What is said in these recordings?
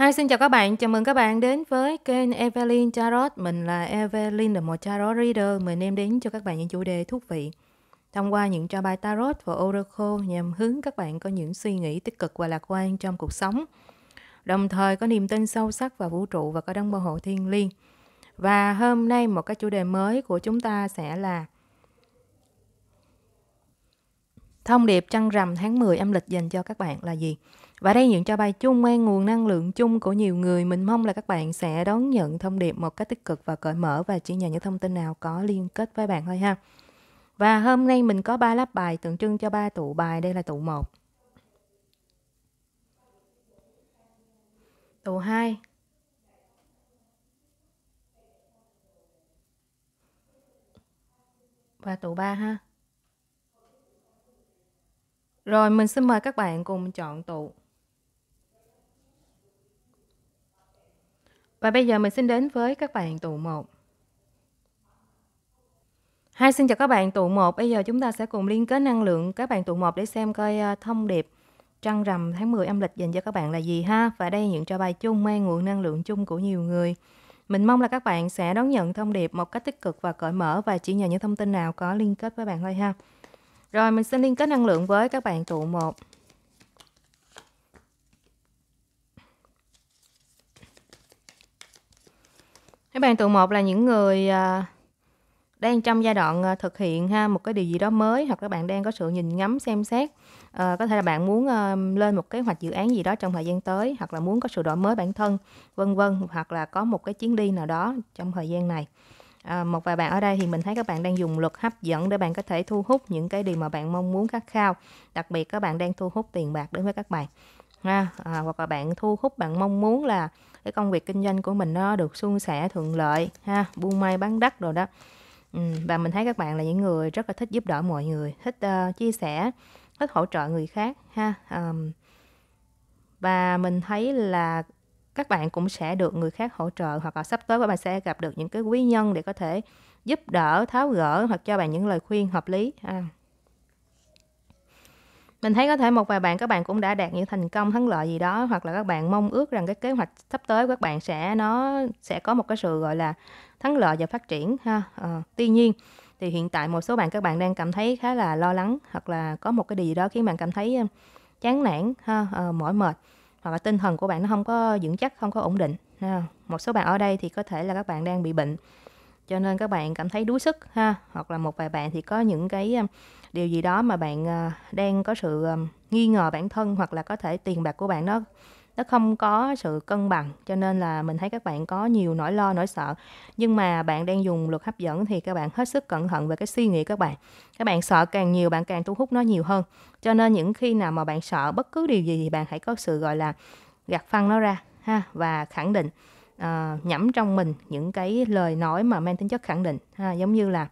Hi, xin chào các bạn. Chào mừng các bạn đến với kênh Evelyn Tarot. Mình là Evelyn, là một tarot reader. Mình đem đến cho các bạn những chủ đề thú vị. Thông qua những trò bài tarot và oracle nhằm hướng các bạn có những suy nghĩ tích cực và lạc quan trong cuộc sống. Đồng thời có niềm tin sâu sắc vào vũ trụ và có đấng bảo hộ thiên liêng. Và hôm nay một cái chủ đề mới của chúng ta sẽ là Thông điệp trăng rằm tháng 10 âm lịch dành cho các bạn là gì? Và đây những cho bài chung mang nguồn năng lượng chung của nhiều người. Mình mong là các bạn sẽ đón nhận thông điệp một cách tích cực và cởi mở và chỉ sẻ những thông tin nào có liên kết với bạn thôi ha. Và hôm nay mình có 3 lớp bài tượng trưng cho 3 tụ bài. Đây là tụ 1. Tụ 2. Và tụ 3 ha. Rồi mình xin mời các bạn cùng chọn tụ Và bây giờ mình xin đến với các bạn tụ 1. Hai xin chào các bạn tụ 1. Bây giờ chúng ta sẽ cùng liên kết năng lượng các bạn tụ 1 để xem coi à, thông điệp trăng rằm tháng 10 âm lịch dành cho các bạn là gì ha. Và đây những cho bài chung mang nguồn năng lượng chung của nhiều người. Mình mong là các bạn sẽ đón nhận thông điệp một cách tích cực và cởi mở và chỉ nhờ những thông tin nào có liên kết với bạn thôi ha. Rồi mình xin liên kết năng lượng với các bạn tụ 1. các bạn tụ một là những người à, đang trong giai đoạn à, thực hiện ha một cái điều gì đó mới hoặc các bạn đang có sự nhìn ngắm xem xét à, có thể là bạn muốn à, lên một kế hoạch dự án gì đó trong thời gian tới hoặc là muốn có sự đổi mới bản thân vân vân hoặc là có một cái chuyến đi nào đó trong thời gian này à, một vài bạn ở đây thì mình thấy các bạn đang dùng luật hấp dẫn để bạn có thể thu hút những cái điều mà bạn mong muốn khát khao đặc biệt các bạn đang thu hút tiền bạc đến với các bạn ha à, hoặc là bạn thu hút bạn mong muốn là cái công việc kinh doanh của mình nó được suôn sẻ thuận lợi ha buôn may bán đất rồi đó ừ, và mình thấy các bạn là những người rất là thích giúp đỡ mọi người thích uh, chia sẻ thích hỗ trợ người khác ha um, và mình thấy là các bạn cũng sẽ được người khác hỗ trợ hoặc là sắp tới các bạn sẽ gặp được những cái quý nhân để có thể giúp đỡ tháo gỡ hoặc cho bạn những lời khuyên hợp lý à, mình thấy có thể một vài bạn các bạn cũng đã đạt những thành công thắng lợi gì đó hoặc là các bạn mong ước rằng cái kế hoạch sắp tới của các bạn sẽ nó sẽ có một cái sự gọi là thắng lợi và phát triển ha à, tuy nhiên thì hiện tại một số bạn các bạn đang cảm thấy khá là lo lắng hoặc là có một cái điều gì đó khiến bạn cảm thấy chán nản ha à, mỏi mệt hoặc là tinh thần của bạn nó không có vững chắc không có ổn định ha. một số bạn ở đây thì có thể là các bạn đang bị bệnh cho nên các bạn cảm thấy đuối sức ha hoặc là một vài bạn thì có những cái điều gì đó mà bạn ờ, đang có sự ờ, nghi ngờ bản thân hoặc là có thể tiền bạc của bạn nó nó không có sự cân bằng cho nên là mình thấy các bạn có nhiều nỗi lo nỗi sợ nhưng mà bạn đang dùng luật hấp dẫn thì các bạn hết sức cẩn thận về cái suy nghĩ các bạn các bạn sợ càng nhiều bạn càng thu hút nó nhiều hơn cho nên những khi nào mà bạn sợ bất cứ điều gì thì bạn hãy có sự gọi là gạt phăng nó ra ha và khẳng định uh, nhẩm trong mình những cái lời nói mà mang tính chất khẳng định ha giống như là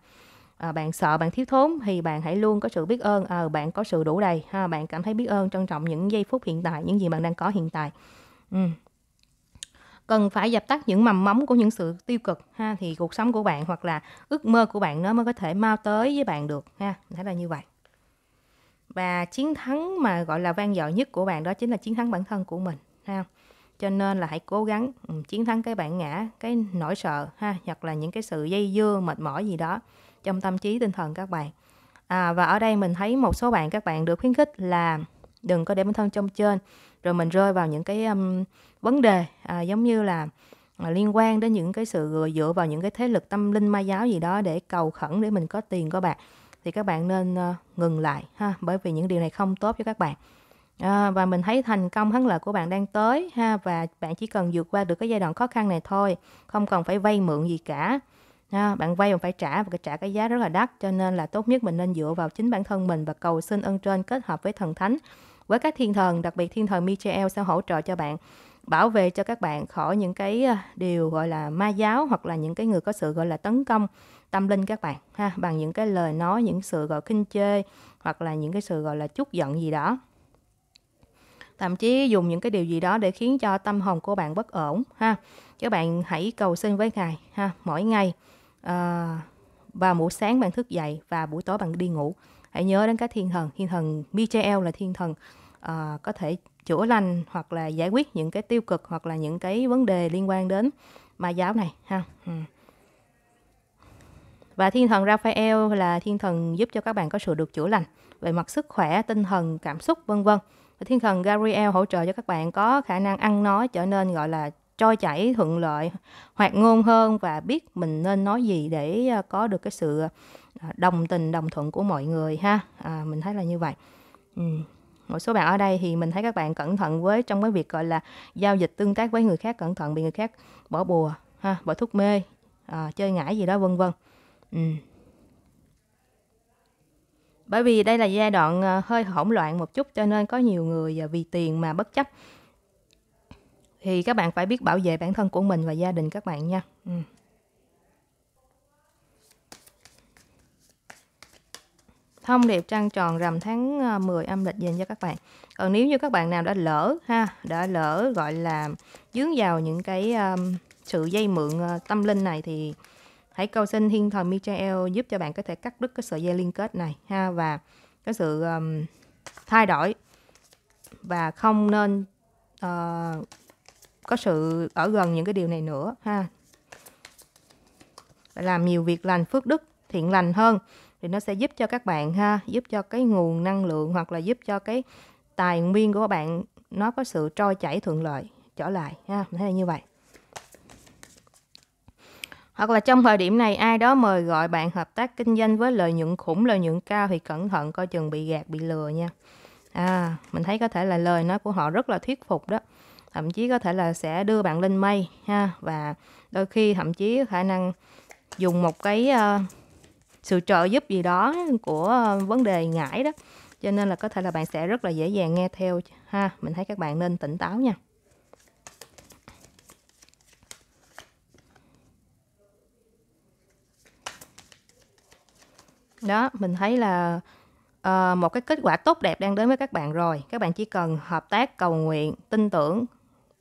à, bạn sợ bạn thiếu thốn thì bạn hãy luôn có sự biết ơn à, bạn có sự đủ đầy ha bạn cảm thấy biết ơn trân trọng những giây phút hiện tại những gì bạn đang có hiện tại ừ. cần phải dập tắt những mầm mống của những sự tiêu cực ha thì cuộc sống của bạn hoặc là ước mơ của bạn nó mới có thể mau tới với bạn được ha thế là như vậy và chiến thắng mà gọi là vang dội nhất của bạn đó chính là chiến thắng bản thân của mình ha cho nên là hãy cố gắng chiến thắng cái bản ngã cái nỗi sợ ha hoặc là những cái sự dây dưa mệt mỏi gì đó trong tâm trí tinh thần các bạn à, và ở đây mình thấy một số bạn các bạn được khuyến khích là đừng có để bản thân trong trên rồi mình rơi vào những cái um, vấn đề à, giống như là à, liên quan đến những cái sự dựa vào những cái thế lực tâm linh ma giáo gì đó để cầu khẩn để mình có tiền có bạc thì các bạn nên uh, ngừng lại ha bởi vì những điều này không tốt cho các bạn à, và mình thấy thành công thắng lợi của bạn đang tới ha và bạn chỉ cần vượt qua được cái giai đoạn khó khăn này thôi không cần phải vay mượn gì cả ha, bạn vay mà phải trả và phải trả cái giá rất là đắt cho nên là tốt nhất mình nên dựa vào chính bản thân mình và cầu xin ơn trên kết hợp với thần thánh với các thiên thần đặc biệt thiên thần Michael sẽ hỗ trợ cho bạn bảo vệ cho các bạn khỏi những cái à, điều gọi là ma giáo hoặc là những cái người có sự gọi là tấn công tâm linh các bạn ha bằng những cái lời nói những sự gọi khinh chê hoặc là những cái sự gọi là chút giận gì đó thậm chí dùng những cái điều gì đó để khiến cho tâm hồn của bạn bất ổn ha các bạn hãy cầu xin với ngài ha mỗi ngày à, vào buổi sáng bạn thức dậy và buổi tối bạn đi ngủ hãy nhớ đến các thiên thần thiên thần Michael là thiên thần à, có thể chữa lành hoặc là giải quyết những cái tiêu cực hoặc là những cái vấn đề liên quan đến ma giáo này ha ừ. và thiên thần Raphael là thiên thần giúp cho các bạn có sự được chữa lành về mặt sức khỏe tinh thần cảm xúc vân vân thiên thần Gabriel hỗ trợ cho các bạn có khả năng ăn nói trở nên gọi là trôi chảy thuận lợi hoạt ngôn hơn và biết mình nên nói gì để à, có được cái sự à, đồng tình đồng thuận của mọi người ha à, mình thấy là như vậy ừ. một số bạn ở đây thì mình thấy các bạn cẩn thận với trong cái việc gọi là giao dịch tương tác với người khác cẩn thận bị người khác bỏ bùa ha bỏ thuốc mê à, chơi ngải gì đó vân vân ừ. bởi vì đây là giai đoạn à, hơi hỗn loạn một chút cho nên có nhiều người vì tiền mà bất chấp thì các bạn phải biết bảo vệ bản thân của mình và gia đình các bạn nha ừ. thông điệp trăng tròn rằm tháng 10 à, âm lịch dành cho các bạn còn nếu như các bạn nào đã lỡ ha đã lỡ gọi là dướng vào những cái um, sự dây mượn uh, tâm linh này thì hãy cầu xin thiên thần Michael giúp cho bạn có thể cắt đứt cái sợi dây liên kết này ha và cái sự um, thay đổi và không nên uh, có sự ở gần những cái điều này nữa ha phải làm nhiều việc lành phước đức thiện lành hơn thì nó sẽ giúp cho các bạn ha giúp cho cái nguồn năng lượng hoặc là giúp cho cái tài nguyên của các bạn nó có sự trôi chảy thuận lợi trở lại ha mình thấy là như vậy hoặc là trong thời điểm này ai đó mời gọi bạn hợp tác kinh doanh với lợi nhuận khủng lợi nhuận cao thì cẩn thận coi chừng bị gạt bị lừa nha à mình thấy có thể là lời nói của họ rất là thuyết phục đó thậm chí có thể là sẽ đưa bạn lên mây ha và đôi khi thậm chí khả năng dùng một cái uh, sự trợ giúp gì đó của ờ, vấn đề ngải đó cho nên là có thể là bạn sẽ rất là dễ dàng nghe theo ha mình thấy các bạn nên tỉnh táo nha đó mình thấy là uh, một cái kết quả tốt đẹp đang đến với các bạn rồi các bạn chỉ cần hợp tác cầu nguyện tin tưởng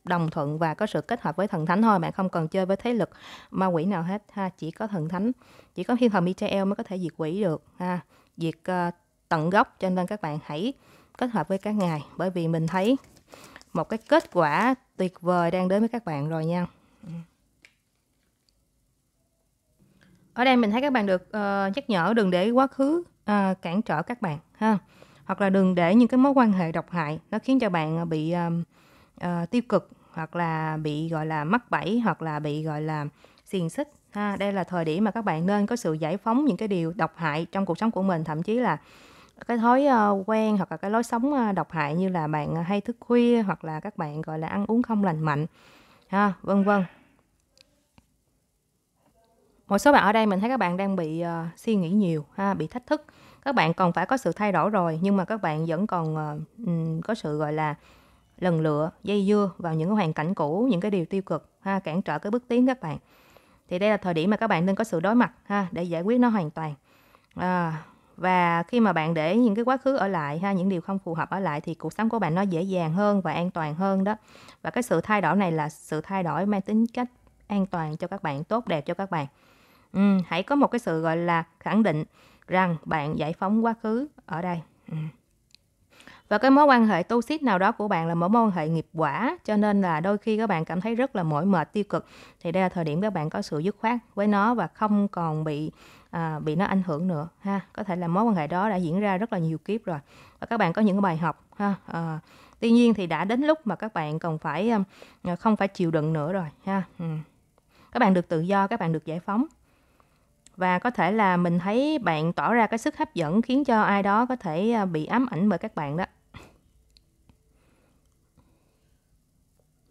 đồng thuận và có sự kết hợp với thần thánh thôi bạn không cần chơi với thế lực ma quỷ nào hết ha chỉ có thần thánh chỉ có thiên thần Michael mới có thể diệt quỷ được ha diệt uh, tận gốc cho nên các bạn hãy kết hợp với các ngài bởi vì mình thấy một cái kết quả tuyệt vời đang đến với các bạn rồi nha ở đây mình thấy các bạn được uh, nhắc nhở đừng để quá khứ uh, cản trở các bạn ha hoặc là đừng để những cái mối quan hệ độc hại nó khiến cho bạn bị uh, uh, tiêu cực hoặc là bị gọi là mắc bẫy hoặc là bị gọi là xiềng xích ha đây là thời điểm mà các bạn nên có sự giải phóng những cái điều độc hại trong cuộc sống của mình thậm chí là cái thói ờ, quen hoặc là cái lối sống ờ, độc hại như là bạn hay thức khuya hoặc là các bạn gọi là ăn uống không lành mạnh ha vân vân một số bạn ở đây mình thấy các bạn đang bị uh, suy nghĩ nhiều ha bị thách thức các bạn còn phải có sự thay đổi rồi nhưng mà các bạn vẫn còn uh, có sự gọi là lần lựa dây dưa vào những cái hoàn cảnh cũ những cái điều tiêu cực ha cản trở cái bước tiến các bạn thì đây là thời điểm mà các bạn nên có sự đối mặt ha để giải quyết nó hoàn toàn à, và khi mà bạn để những cái quá khứ ở lại ha những điều không phù hợp ở lại thì cuộc sống của bạn nó dễ dàng hơn và an toàn hơn đó và cái sự thay đổi này là sự thay đổi mang tính cách an toàn cho các bạn tốt đẹp cho các bạn ừ, hãy có một cái sự gọi là khẳng định rằng bạn giải phóng quá khứ ở đây ừ và cái mối quan hệ toxic nào đó của bạn là một mối quan hệ nghiệp quả cho nên là đôi khi các bạn cảm thấy rất là mỏi mệt tiêu cực thì đây là thời điểm các bạn có sự dứt khoát với nó và không còn bị à, bị nó ảnh hưởng nữa ha có thể là mối quan hệ đó đã diễn ra rất là nhiều kiếp rồi và các bạn có những cái bài học ha à, tuy nhiên thì đã đến lúc mà các bạn cần phải ờ, không phải chịu đựng nữa rồi ha các bạn được tự do các bạn được giải phóng và có thể là mình thấy bạn tỏ ra cái sức hấp dẫn khiến cho ai đó có thể à, bị ám ảnh bởi các bạn đó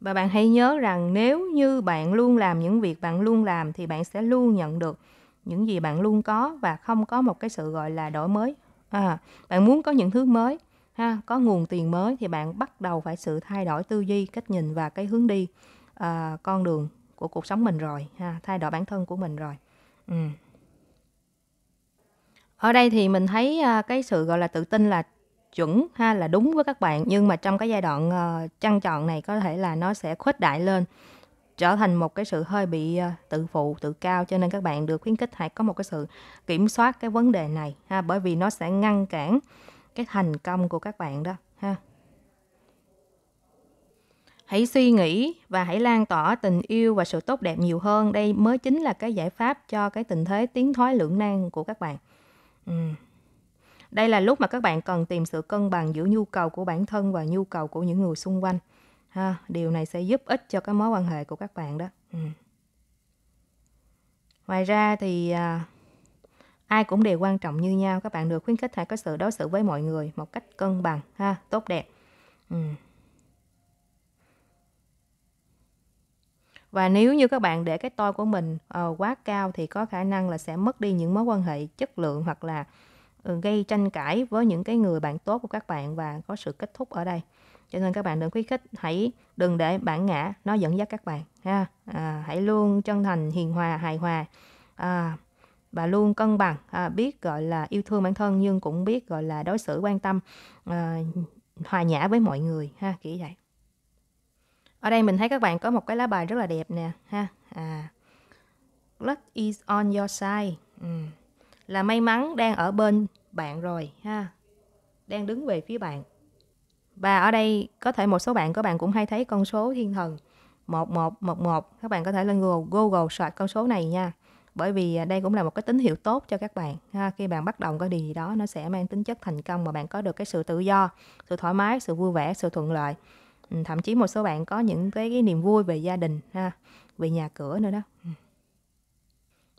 và bạn hãy nhớ rằng nếu như bạn luôn làm những việc bạn luôn làm thì bạn sẽ luôn nhận được những gì bạn luôn có và không có một cái sự gọi là đổi mới à, bạn muốn có những thứ mới ha có nguồn tiền mới thì bạn bắt đầu phải sự thay đổi tư duy cách nhìn và cái hướng đi à, con đường của cuộc sống mình rồi ha thay đổi bản thân của mình rồi ừ. ở đây thì mình thấy à, cái sự gọi là tự tin là chuẩn ha là đúng với các bạn nhưng mà trong cái giai đoạn uh, ờ, trăn trọn này có thể là nó sẽ khuếch đại lên trở thành một cái sự hơi bị uh, tự phụ tự cao cho nên các bạn được khuyến khích hãy có một cái sự kiểm soát cái vấn đề này ha bởi vì nó sẽ ngăn cản cái thành công của các bạn đó ha hãy suy nghĩ và hãy lan tỏa tình yêu và sự tốt đẹp nhiều hơn đây mới chính là cái giải pháp cho cái tình thế tiến thoái lưỡng nan của các bạn ừ. Đây là lúc mà các bạn cần tìm sự cân bằng giữa nhu cầu của bản thân và nhu cầu của những người xung quanh. Ha, điều này sẽ giúp ích cho cái mối quan hệ của các bạn đó. Ừ. Ngoài ra thì à, ai cũng đều quan trọng như nhau, các bạn được khuyến khích hãy có sự đối xử với mọi người một cách cân bằng ha, tốt đẹp. Ừ. Và nếu như các bạn để cái tôi của mình uh, quá cao thì có khả năng là sẽ mất đi những mối quan hệ chất lượng hoặc là Ừ, gây tranh cãi với những cái người bạn tốt của các bạn và có sự kết thúc ở đây cho nên các bạn đừng khuyến khích hãy đừng để bản ngã nó dẫn dắt các bạn ha à, hãy luôn chân thành hiền hòa hài hòa à, và luôn cân bằng à, biết gọi là yêu thương bản thân nhưng cũng biết gọi là đối xử quan tâm à, hòa nhã với mọi người ha kỹ vậy ở đây mình thấy các bạn có một cái lá bài rất là đẹp nè ha à, luck is on your side ừ là may mắn đang ở bên bạn rồi ha đang đứng về phía bạn và ở đây có thể một số bạn các bạn cũng hay thấy con số thiên thần 1111 các bạn có thể lên Google Google search con số này nha bởi vì à, đây cũng là một cái tín hiệu tốt cho các bạn ha, khi bạn bắt đầu có điều gì đó nó sẽ mang tính chất thành công và bạn có được cái sự tự do sự thoải mái sự vui vẻ sự thuận lợi ừ, thậm chí một số bạn có những cái, cái niềm vui về gia đình ha về nhà cửa nữa đó ừ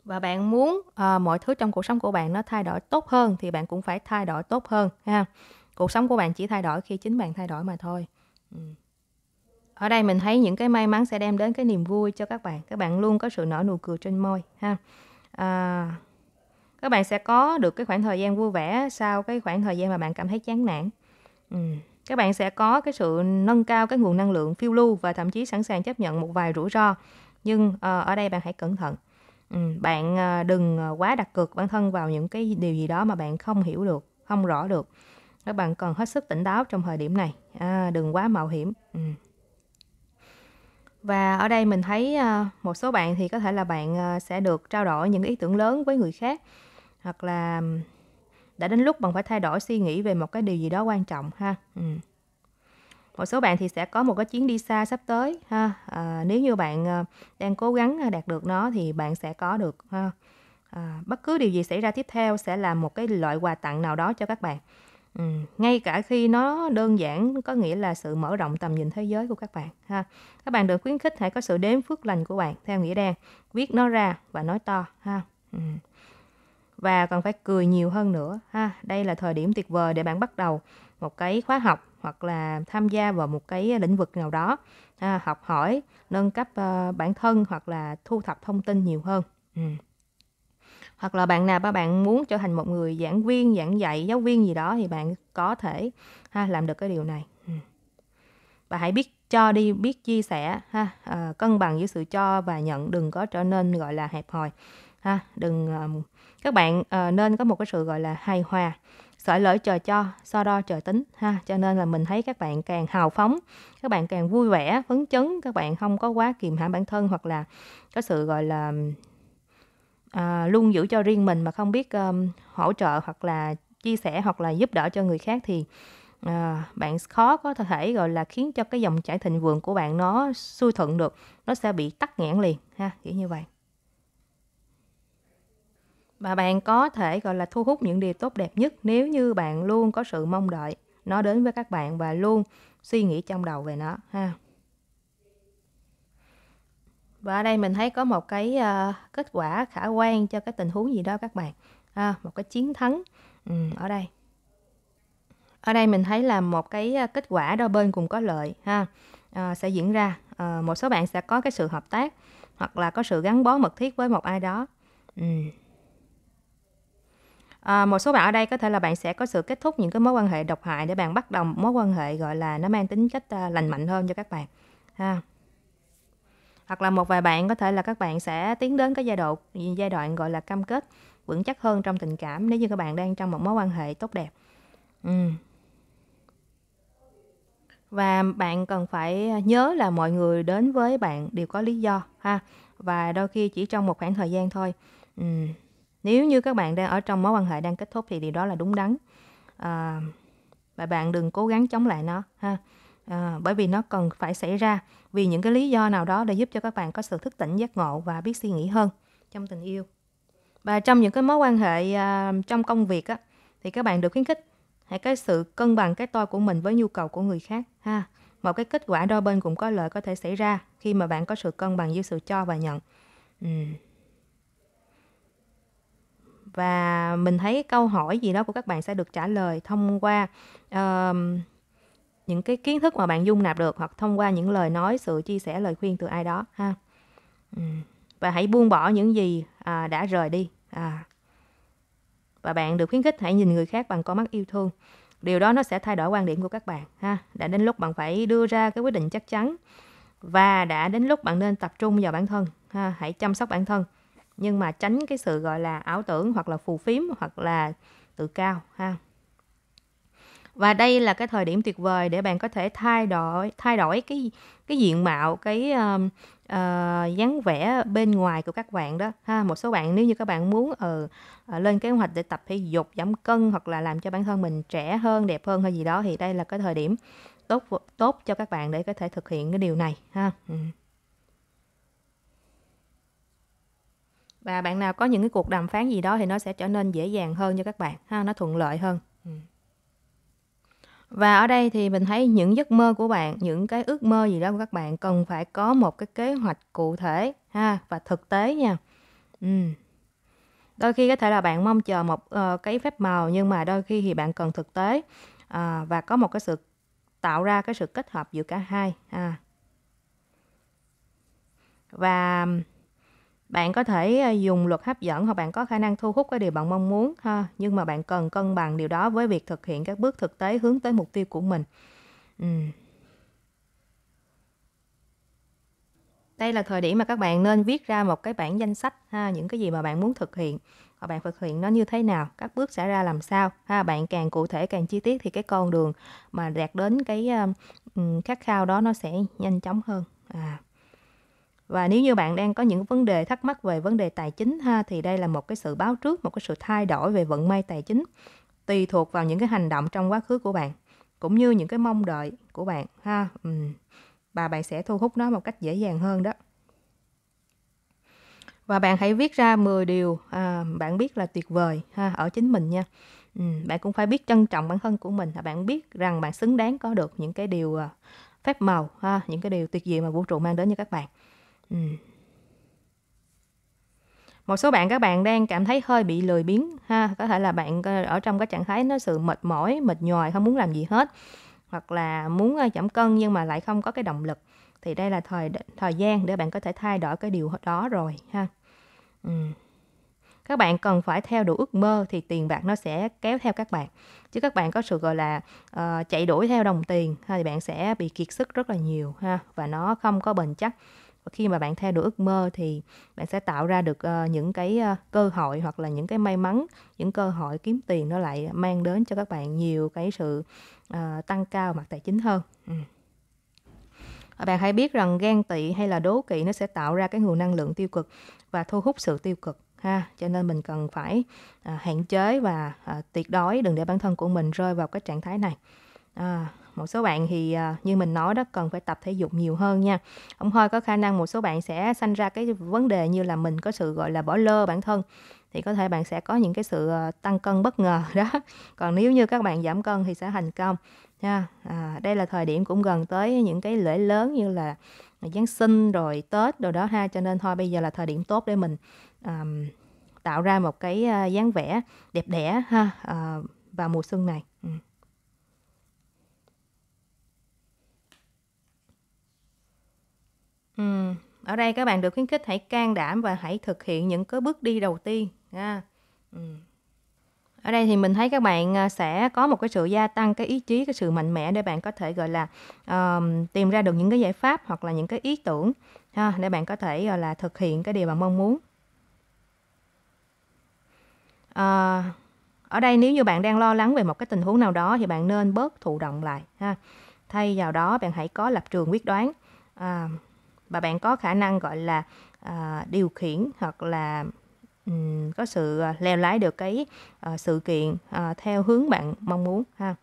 và bạn muốn uh, mọi thứ trong cuộc sống của bạn nó thay đổi tốt hơn thì bạn cũng phải thay đổi tốt hơn ha cuộc sống của bạn chỉ thay đổi khi chính bạn thay đổi mà thôi ừ. ở đây mình thấy những cái may mắn sẽ đem đến cái niềm vui cho các bạn các bạn luôn có sự nở nụ cười trên môi ha à, các bạn sẽ có được cái khoảng thời gian vui vẻ sau cái khoảng thời gian mà bạn cảm thấy chán nản ừ. các bạn sẽ có cái sự nâng cao cái nguồn năng lượng phiêu lưu và thậm chí sẵn sàng chấp nhận một vài rủi ro nhưng uh, ở đây bạn hãy cẩn thận Ừ, bạn ờ, đừng ờ, quá đặt cược bản thân vào những cái điều gì đó mà bạn không hiểu được không rõ được các bạn cần hết sức tỉnh táo trong thời điểm này à, đừng quá mạo hiểm ừ. và ở đây mình thấy ờ, một số bạn thì có thể là bạn sẽ được trao đổi những ý tưởng lớn với người khác hoặc là đã đến lúc bạn phải thay đổi suy nghĩ về một cái điều gì đó quan trọng ha ừ một số bạn thì sẽ có một cái chuyến đi xa sắp tới ha à, nếu như bạn ờ, đang cố gắng ờ, đạt được nó thì bạn sẽ có được ha à, bất cứ điều gì xảy ra tiếp theo sẽ là một cái loại quà tặng nào đó cho các bạn ừ, ngay cả khi nó đơn giản có nghĩa là sự mở rộng tầm nhìn thế giới của các bạn ha các bạn được khuyến khích hãy có sự đếm phước lành của bạn theo nghĩa đen viết nó ra và nói to ha ừ. và còn phải cười nhiều hơn nữa ha đây là thời điểm tuyệt vời để bạn bắt đầu một cái khóa học hoặc là tham gia vào một cái lĩnh vực nào đó à, học hỏi nâng cấp uh, bản thân hoặc là thu thập thông tin nhiều hơn ừ. hoặc là bạn nào mà bạn muốn trở thành một người giảng viên giảng dạy giáo viên gì đó thì bạn có thể ha, làm được cái điều này ừ. và hãy biết cho đi biết chia sẻ ha à, cân bằng giữa sự cho và nhận đừng có trở nên gọi là hẹp hòi ha đừng um, các bạn uh, nên có một cái sự gọi là hài hòa sợi lợi chờ cho so đo chờ tính ha cho nên là mình thấy các bạn càng hào phóng các bạn càng vui vẻ phấn chấn các bạn không có quá kìm hãm bản thân hoặc là có sự gọi là à, luôn giữ cho riêng mình mà không biết um, hỗ trợ hoặc là chia sẻ hoặc là giúp đỡ cho người khác thì à, bạn khó có thể gọi là khiến cho cái dòng chảy thịnh vượng của bạn nó xuôi thuận được nó sẽ bị tắc nghẽn liền ha kiểu như vậy và bạn có thể gọi là thu hút những điều tốt đẹp nhất nếu như bạn luôn có sự mong đợi nó đến với các bạn và luôn suy nghĩ trong đầu về nó ha và ở đây mình thấy có một cái uh, kết quả khả quan cho cái tình huống gì đó các bạn ha, một cái chiến thắng ừ, ở đây ở đây mình thấy là một cái ờ, kết quả đôi bên cùng có lợi ha à, sẽ diễn ra à, một số bạn sẽ có cái sự hợp tác hoặc là có sự gắn bó mật thiết với một ai đó ừ. À, một số bạn ở đây có thể là bạn sẽ có sự kết thúc những cái mối quan hệ độc hại để bạn bắt đầu mối quan hệ gọi là nó mang tính chất ờ, lành mạnh hơn cho các bạn. Ha. Hoặc là một vài bạn có thể là các bạn sẽ tiến đến cái giai đoạn giai đoạn gọi là cam kết vững chắc hơn trong tình cảm nếu như các bạn đang trong một mối quan hệ tốt đẹp. Ừ. Và bạn cần phải nhớ là mọi người đến với bạn đều có lý do ha và đôi khi chỉ trong một khoảng thời gian thôi. Ừ nếu như các bạn đang ở trong mối quan hệ đang kết thúc thì điều đó là đúng đắn à, và bạn đừng cố gắng chống lại nó ha à, bởi vì nó cần phải xảy ra vì những cái lý do nào đó để giúp cho các bạn có sự thức tỉnh giác ngộ và biết suy nghĩ hơn trong tình yêu và trong những cái mối quan hệ à, trong công việc á, thì các bạn được khuyến khích hãy cái sự cân bằng cái tôi của mình với nhu cầu của người khác ha một cái kết quả đôi bên cũng có lợi có thể xảy ra khi mà bạn có sự cân bằng giữa sự cho và nhận ừ và mình thấy câu hỏi gì đó của các bạn sẽ được trả lời thông qua uh, những cái kiến thức mà bạn dung nạp được hoặc thông qua những lời nói sự chia sẻ lời khuyên từ ai đó ha và hãy buông bỏ những gì à, đã rời đi à. và bạn được khuyến khích hãy nhìn người khác bằng con mắt yêu thương điều đó nó sẽ thay đổi quan điểm của các bạn ha đã đến lúc bạn phải đưa ra cái quyết định chắc chắn và đã đến lúc bạn nên tập trung vào bản thân ha hãy chăm sóc bản thân nhưng mà tránh cái sự gọi là ảo tưởng hoặc là phù phiếm hoặc là tự cao ha và đây là cái thời điểm tuyệt vời để bạn có thể thay đổi thay đổi cái cái diện mạo cái uh, uh, dáng vẻ bên ngoài của các bạn đó ha một số bạn nếu như các bạn muốn uh, uh, lên kế hoạch để tập thể dục giảm cân hoặc là làm cho bản thân mình trẻ hơn đẹp hơn hay gì đó thì đây là cái thời điểm tốt tốt cho các bạn để có thể thực hiện cái điều này ha ừ. và bạn nào có những cái cuộc đàm phán gì đó thì nó sẽ trở nên dễ dàng hơn cho các bạn ha nó thuận lợi hơn ừ. và ở đây thì mình thấy những giấc mơ của bạn những cái ước mơ gì đó của các bạn cần phải có một cái kế hoạch cụ thể ha và thực tế nha ừ. đôi khi có thể là bạn mong chờ một uh, cái phép màu nhưng mà đôi khi thì bạn cần thực tế uh, và có một cái sự tạo ra cái sự kết hợp giữa cả hai ha. và bạn có thể à, dùng luật hấp dẫn hoặc bạn có khả năng thu hút cái điều bạn mong muốn ha nhưng mà bạn cần cân bằng điều đó với việc thực hiện các bước thực tế hướng tới mục tiêu của mình ừ. đây là thời điểm mà các bạn nên viết ra một cái bản danh sách ha những cái gì mà bạn muốn thực hiện và bạn thực hiện nó như thế nào các bước sẽ ra làm sao ha bạn càng cụ thể càng chi tiết thì cái con đường mà đạt đến cái um, khát khao đó nó sẽ nhanh chóng hơn à và nếu như bạn đang có những vấn đề thắc mắc về vấn đề tài chính ha thì đây là một cái sự báo trước một cái sự thay đổi về vận may tài chính tùy thuộc vào những cái hành động trong quá khứ của bạn cũng như những cái mong đợi của bạn ha ừ. và bạn sẽ thu hút nó một cách dễ dàng hơn đó và bạn hãy viết ra 10 điều à, bạn biết là tuyệt vời ha ở chính mình nha ừ, bạn cũng phải biết trân trọng bản thân của mình bạn biết rằng bạn xứng đáng có được những cái điều à, phép màu ha những cái điều tuyệt diệu mà vũ trụ mang đến cho các bạn Ừ. Một số bạn các bạn đang cảm thấy hơi bị lười biếng ha, có thể là bạn ở trong cái trạng thái nó sự mệt mỏi, mệt nhòi không muốn làm gì hết hoặc là muốn giảm cân nhưng mà lại không có cái động lực thì đây là thời thời gian để bạn có thể thay đổi cái điều đó rồi ha. Ừ. Các bạn cần phải theo đuổi ước mơ thì tiền bạc nó sẽ kéo theo các bạn. Chứ các bạn có sự gọi là uh, chạy đuổi theo đồng tiền ha, thì bạn sẽ bị kiệt sức rất là nhiều ha và nó không có bền chắc khi mà bạn theo đuổi ước mơ thì bạn sẽ tạo ra được ờ, những cái ờ, cơ hội hoặc là những cái may mắn những cơ hội kiếm tiền nó lại mang đến cho các bạn nhiều cái sự ờ, tăng cao mặt tài chính hơn ừ. bạn hãy biết rằng ghen tị hay là đố kỵ nó sẽ tạo ra cái nguồn năng lượng tiêu cực và thu hút sự tiêu cực ha cho nên mình cần phải hạn chế và tuyệt đối đừng để bản thân của mình rơi vào cái trạng thái này à, một số bạn thì à, như mình nói đó cần phải tập thể dục nhiều hơn nha ống hơi có khả năng một số bạn sẽ sanh ra cái vấn đề như là mình có sự gọi là bỏ lơ bản thân thì có thể bạn sẽ có những cái sự à, tăng cân bất ngờ đó còn nếu như các bạn giảm cân thì sẽ thành công nha à, đây là thời điểm cũng gần tới những cái lễ lớn như là giáng sinh rồi tết rồi đó ha cho nên thôi bây giờ là thời điểm tốt để mình um, tạo ra một cái à, dáng vẻ đẹp đẽ ha uh, vào mùa xuân này Ừ. ở đây các bạn được khuyến khích hãy can đảm và hãy thực hiện những cái bước đi đầu tiên ha. Ừ. Ở đây thì mình thấy các bạn, à, sẽ có một cái sự gia tăng cái ý chí, cái sự mạnh mẽ để bạn có thể, gọi là, ờm, tìm ra được những cái giải pháp hoặc là những cái ý tưởng ha, để bạn có thể, gọi là, thực hiện cái điều bạn mong muốn. Ờ, ở đây nếu như bạn đang lo lắng về một cái tình huống nào đó thì bạn nên bớt thụ động lại ha. Thay vào đó bạn hãy có lập trường quyết đoán, à và bạn có khả năng gọi là à, điều khiển hoặc là um, có sự ờ, leo lái được cái uh, sự kiện uh, theo hướng bạn mong muốn ha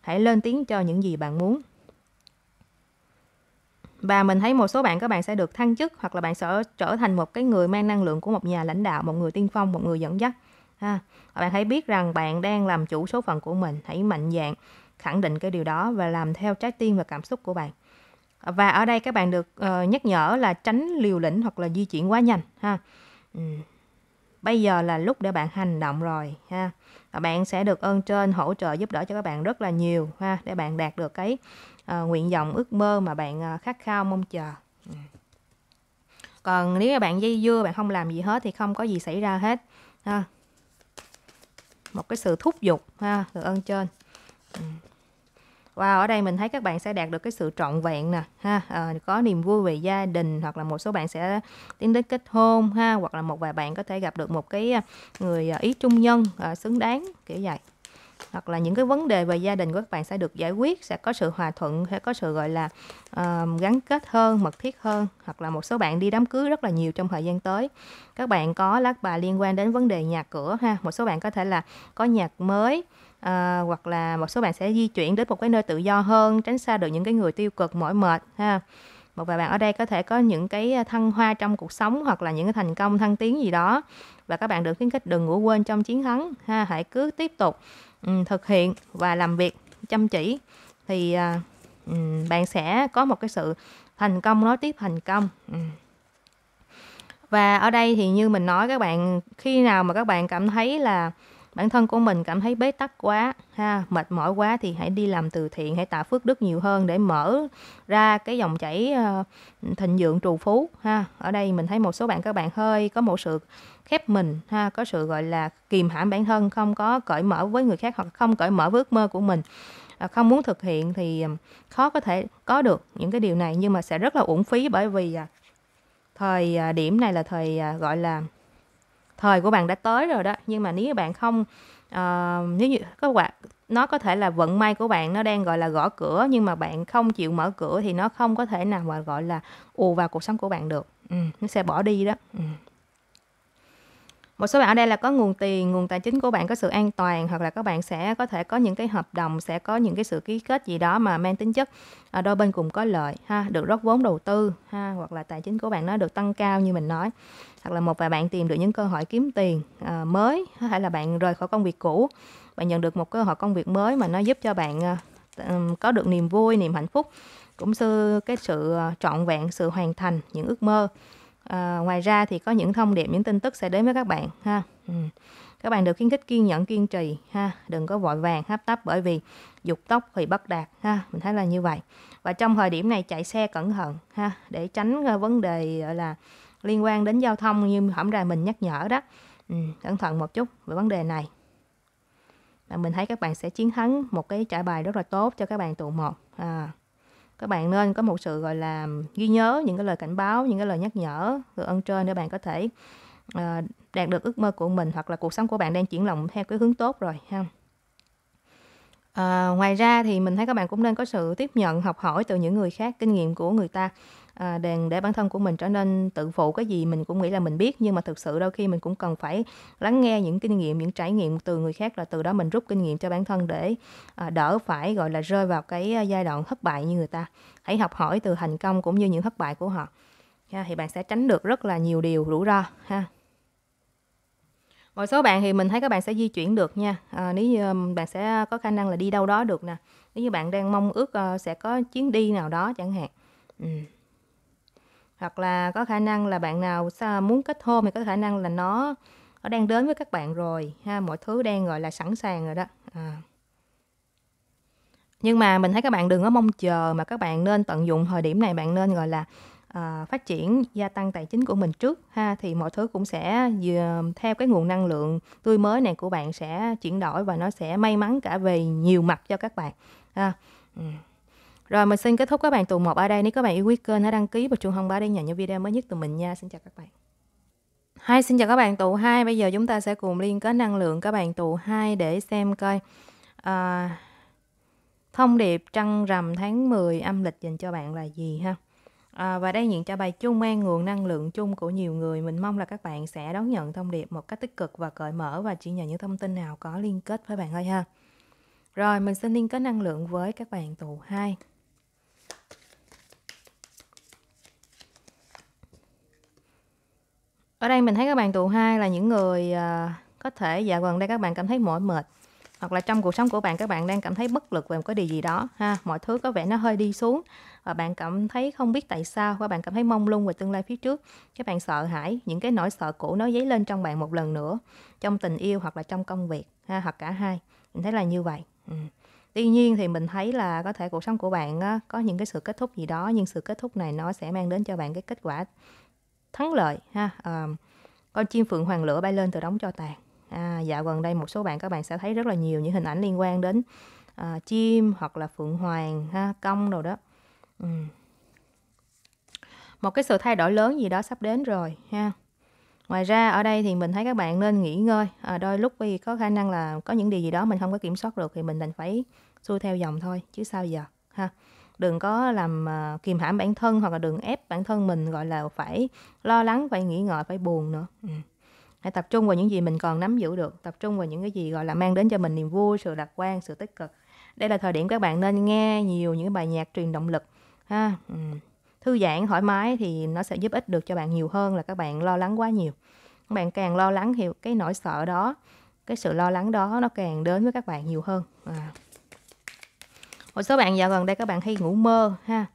hãy lên tiếng cho những gì bạn muốn và mình thấy một số bạn các bạn sẽ được thăng chức hoặc là bạn sẽ trở thành một cái người mang năng lượng của một nhà lãnh đạo một người tiên phong một người dẫn dắt ha bạn hãy biết rằng bạn đang làm chủ số phận của mình hãy mạnh dạn khẳng định cái điều đó và làm theo trái tim và cảm xúc của bạn và ở đây các bạn được uh, nhắc nhở là tránh liều lĩnh hoặc là di chuyển quá nhanh ha ừ. bây giờ là lúc để bạn hành động rồi ha và bạn sẽ được ơn trên hỗ trợ giúp đỡ cho các bạn rất là nhiều ha để bạn đạt được cái uh, nguyện vọng ước mơ mà bạn uh, khát khao mong chờ ừ. còn nếu bạn dây dưa bạn không làm gì hết thì không có gì xảy ra hết ha một cái sự thúc giục ha được ơn trên ừ. Wow, ở đây mình thấy các bạn sẽ đạt được cái sự trọn vẹn nè, ha, à, có niềm vui về gia đình hoặc là một số bạn sẽ tiến đến kết hôn ha, hoặc là một vài bạn có thể gặp được một cái à, người à, ý trung nhân à, xứng đáng kiểu vậy. Hoặc là những cái vấn đề về gia đình của các bạn sẽ được giải quyết, sẽ có sự hòa thuận, sẽ có sự gọi là à, gắn kết hơn, mật thiết hơn, hoặc là một số bạn đi đám cưới rất là nhiều trong thời gian tới. Các bạn có lát bà liên quan đến vấn đề nhà cửa ha, một số bạn có thể là có nhà mới à, hoặc là một số bạn sẽ di chuyển đến một cái nơi tự do hơn tránh xa được những cái người tiêu cực mỏi mệt ha một vài bạn ở đây có thể có những cái ờ, thăng hoa trong cuộc sống hoặc là những cái thành công thăng tiến gì đó và các bạn được khuyến khích đừng ngủ quên trong chiến thắng ha hãy cứ tiếp tục um, thực hiện và làm việc chăm chỉ thì um, bạn sẽ có một cái sự thành công nối tiếp thành công um. và ở đây thì như mình nói các bạn khi nào mà các bạn cảm thấy là bản thân của mình cảm thấy bế tắc quá ha mệt mỏi quá thì hãy đi làm từ thiện hãy tạo phước đức nhiều hơn để mở ra cái dòng chảy ờ, thịnh vượng trù phú ha ở đây mình thấy một số bạn các bạn hơi có một sự khép mình ha có sự gọi là kìm hãm bản thân không có cởi mở với người khác hoặc không cởi mở với ước mơ của mình à, không muốn thực hiện thì khó có thể có được những cái điều này nhưng mà sẽ rất là uổng phí bởi vì à, thời à, điểm này là thời gọi là thời của bạn đã tới rồi đó nhưng mà nếu bạn không uh, nếu như có quạt nó có thể là vận may của bạn nó đang gọi là gõ cửa nhưng mà bạn không chịu mở cửa thì nó không có thể nào mà gọi là ù vào cuộc sống của bạn được ừ, nó sẽ bỏ đi đó ừ một số bạn ở đây là có nguồn tiền nguồn tài chính của bạn có sự an toàn hoặc là các bạn sẽ có thể có những cái hợp đồng sẽ có những cái sự ký kết gì đó mà mang tính chất à, đôi bên cùng có lợi ha được rót vốn đầu tư ha hoặc là tài chính của bạn nó được tăng cao như mình nói hoặc là một vài bạn tìm được những cơ hội kiếm tiền à, mới hay là bạn rời khỏi công việc cũ bạn nhận được một cơ hội công việc mới mà nó giúp cho bạn à, có được niềm vui niềm hạnh phúc cũng như cái sự à, trọn vẹn sự hoàn thành những ước mơ à, ngoài ra thì có những thông điệp những tin tức sẽ đến với các bạn ha ừ. các bạn được khuyến khích kiên nhẫn kiên trì ha đừng có vội vàng hấp tấp bởi vì dục tốc thì bất đạt ha mình thấy là như vậy và trong thời điểm này chạy xe cẩn thận ha để tránh ờ, vấn đề gọi là liên quan đến giao thông như hỏng ra mình nhắc nhở đó ừ, cẩn thận một chút về vấn đề này và mình thấy các bạn sẽ chiến thắng một cái trải bài rất là tốt cho các bạn tụ một à các bạn nên có một sự gọi là ghi nhớ những cái lời cảnh báo những cái lời nhắc nhở từ ân trên để bạn có thể uh, đạt được ước mơ của mình hoặc là cuộc sống của bạn đang chuyển động theo cái hướng tốt rồi ha À, ngoài ra thì mình thấy các bạn cũng nên có sự tiếp nhận học hỏi từ những người khác kinh nghiệm của người ta À, để, để bản thân của mình trở nên tự phụ cái gì mình cũng nghĩ là mình biết nhưng mà thực sự đôi khi mình cũng cần phải lắng nghe những kinh nghiệm những trải nghiệm từ người khác là từ đó mình rút kinh nghiệm cho bản thân để à, đỡ phải gọi là rơi vào cái à, giai đoạn thất bại như người ta hãy học hỏi từ thành công cũng như những thất bại của họ ha, thì bạn sẽ tránh được rất là nhiều điều rủi ro ha một số bạn thì mình thấy các bạn sẽ di chuyển được nha à, nếu như bạn sẽ có khả năng là đi đâu đó được nè nếu như bạn đang mong ước uh, sẽ có chuyến đi nào đó chẳng hạn ừ hoặc là có khả năng là bạn nào muốn kết hôn thì có khả năng là nó nó đang đến với các bạn rồi ha mọi thứ đang gọi là sẵn sàng rồi đó à. nhưng mà mình thấy các bạn đừng có mong chờ mà các bạn nên tận dụng thời điểm này bạn nên gọi là à, phát triển gia tăng tài chính của mình trước ha thì mọi thứ cũng sẽ theo cái nguồn năng lượng tươi mới này của bạn sẽ chuyển đổi và nó sẽ may mắn cả về nhiều mặt cho các bạn ha. Ừ. Rồi mình xin kết thúc các bạn tuần 1 ở đây. Nếu các bạn yêu quý kênh hãy đăng ký và chuông thông báo để nhận những video mới nhất từ mình nha. Xin chào các bạn. Hai xin chào các bạn tụ 2. Bây giờ chúng ta sẽ cùng liên kết năng lượng các bạn tụ 2 để xem coi à, thông điệp trăng rằm tháng 10 âm lịch dành cho bạn là gì ha. À, và đây nhận cho bài chung mang nguồn năng lượng chung của nhiều người. Mình mong là các bạn sẽ đón nhận thông điệp một cách tích cực và cởi mở và chỉ nhận những thông tin nào có liên kết với bạn ơi ha. Rồi mình xin liên kết năng lượng với các bạn tụ 2. Ở đây mình thấy các bạn tù hai là những người à, có thể dạo gần đây các bạn cảm thấy mỏi mệt hoặc là trong cuộc sống của bạn các bạn đang cảm thấy bất lực về một cái điều gì đó ha mọi thứ có vẻ nó hơi đi xuống và bạn cảm thấy không biết tại sao và bạn cảm thấy mong lung về tương lai phía trước các bạn sợ hãi những cái nỗi sợ cũ nó dấy lên trong bạn một lần nữa trong tình yêu hoặc là trong công việc ha hoặc cả hai mình thấy là như vậy ừ. tuy nhiên thì mình thấy là có thể cuộc sống của bạn có những cái sự kết thúc gì đó nhưng sự kết thúc này nó sẽ mang đến cho bạn cái kết quả thắng lợi ha à, con chim phượng hoàng lửa bay lên từ đóng cho tàn à, dạo gần đây một số bạn các bạn sẽ thấy rất là nhiều những hình ảnh liên quan đến à, chim hoặc là phượng hoàng ha công đồ đó ừ. một cái sự thay đổi lớn gì đó sắp đến rồi ha ngoài ra ở đây thì mình thấy các bạn nên nghỉ ngơi à, đôi lúc vì có khả năng là có những điều gì đó mình không có kiểm soát được thì mình đành phải xuôi theo dòng thôi chứ sao giờ ha đừng có làm uh, kìm hãm bản thân hoặc là đừng ép bản thân mình gọi là phải lo lắng phải nghĩ ngợi phải buồn nữa ừ. hãy tập trung vào những gì mình còn nắm giữ được tập trung vào những cái gì gọi là mang đến cho mình niềm vui sự lạc quan sự tích cực đây là thời điểm các bạn nên nghe nhiều những bài nhạc truyền động lực ha ừ. thư giãn thoải mái thì nó sẽ giúp ích được cho bạn nhiều hơn là các bạn lo lắng quá nhiều các bạn càng lo lắng thì cái nỗi sợ đó cái sự lo lắng đó nó càng đến với các bạn nhiều hơn à một số bạn dạo gần đây các bạn hay ngủ mơ ha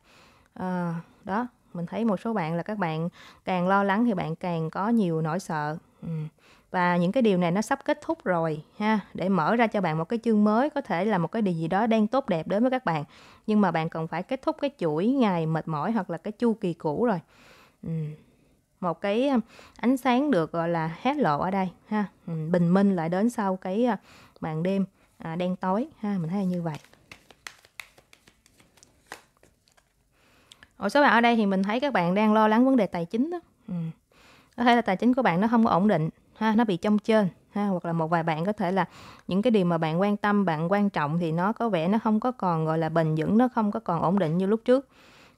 à, đó mình thấy một số bạn là các bạn càng lo lắng thì bạn càng có nhiều nỗi sợ ừ, và những cái điều này nó sắp kết thúc rồi ha để mở ra cho bạn một cái chương mới có thể là một cái điều gì đó đang tốt đẹp đến với các bạn nhưng mà bạn cần phải kết thúc cái chuỗi ngày mệt mỏi hoặc là cái chu kỳ cũ rồi ừ, một cái ờ, ánh sáng được gọi là hé lộ ở đây ha ừ, bình minh lại đến sau cái ờ, màn đêm à, đen tối ha mình thấy như vậy một số bạn ở đây thì mình thấy các bạn đang lo lắng vấn đề tài chính đó ừ. có thể là tài chính của bạn nó không có ổn định ha nó bị trông trên ha hoặc là một vài bạn có thể là những cái điều mà bạn quan tâm bạn quan trọng thì nó có vẻ nó không có còn gọi là bền vững nó không có còn ổn định như lúc trước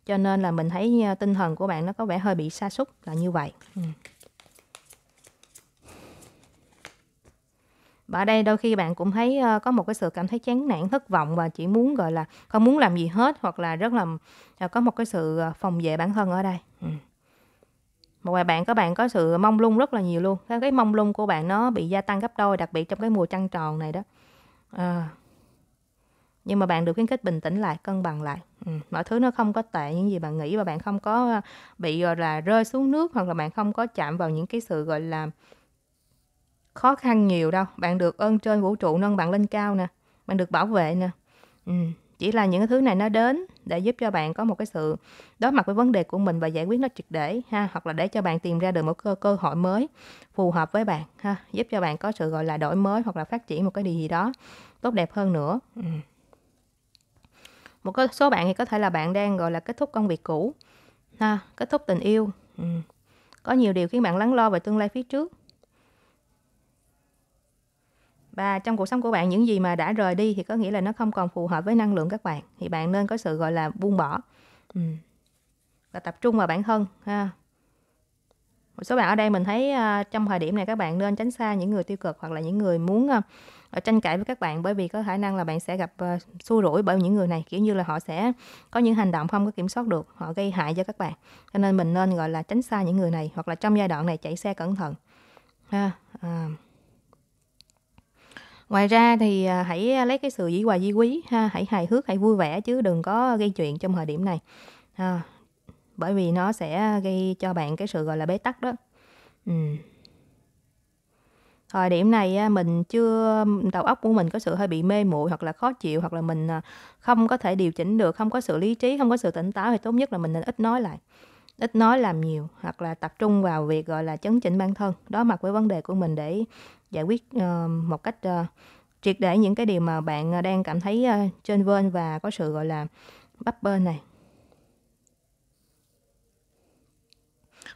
cho nên là mình thấy à, tinh thần của bạn nó có vẻ hơi bị sa sút là như vậy ừ. và ở đây đôi khi bạn cũng thấy uh, có một cái sự cảm thấy chán nản thất vọng và chỉ muốn gọi là không muốn làm gì hết hoặc là rất là uh, có một cái sự ờ, phòng vệ bản thân ở đây ừ. một vài bạn các bạn có sự mong lung rất là nhiều luôn cái, cái mong lung của bạn nó bị gia tăng gấp đôi đặc biệt trong cái mùa trăng tròn này đó à. nhưng mà bạn được khuyến khích bình tĩnh lại cân bằng lại ừ. mọi thứ nó không có tệ những gì bạn nghĩ và bạn không có bị gọi là rơi xuống nước hoặc là bạn không có chạm vào những cái sự gọi là khó khăn nhiều đâu bạn được ơn trên vũ trụ nâng bạn lên cao nè bạn được bảo vệ nè ừ. chỉ là những cái thứ này nó đến để giúp cho bạn có một cái sự đối mặt với vấn đề của mình và giải quyết nó triệt để ha hoặc là để cho bạn tìm ra được một cơ cơ hội mới phù hợp với bạn ha giúp cho bạn có sự gọi là đổi mới hoặc là phát triển một cái điều gì đó tốt đẹp hơn nữa ừ. một số bạn thì có thể là bạn đang gọi là kết thúc công việc cũ ha kết thúc tình yêu ừ. có nhiều điều khiến bạn lắng lo về tương lai phía trước và trong cuộc sống của bạn những gì mà đã rời đi thì có nghĩa là nó không còn phù hợp với năng lượng các bạn thì bạn nên có sự gọi là buông bỏ và tập trung vào bản thân ha một số bạn ở đây mình thấy ờ, trong thời điểm này các bạn nên tránh xa những người tiêu cực hoặc là những người muốn uh, tranh cãi với các bạn bởi vì có khả năng là bạn sẽ gặp uh, xua rủi bởi những người này kiểu như là họ sẽ có những hành động không có kiểm soát được họ gây hại cho các bạn cho nên mình nên gọi là tránh xa những người này hoặc là trong giai đoạn này chạy xe cẩn thận ha à, ngoài ra thì à, hãy à, lấy cái sự dĩ hòa di quý ha hãy hài hước hãy vui vẻ chứ đừng có gây chuyện trong thời điểm này à, bởi vì nó sẽ gây cho bạn cái sự gọi là bế tắc đó ừ. thời điểm này à, mình chưa đầu óc của mình có sự hơi bị mê muội hoặc là khó chịu hoặc là mình không có thể điều chỉnh được không có sự lý trí không có sự tỉnh táo thì tốt nhất là mình nên ít nói lại ít nói làm nhiều hoặc là tập trung vào việc gọi là chấn chỉnh bản thân đối mặt với vấn đề của mình để giải quyết uh, một cách uh, triệt để những cái điều mà bạn ờ, đang cảm thấy uh, trên vên và có sự gọi là bấp bênh này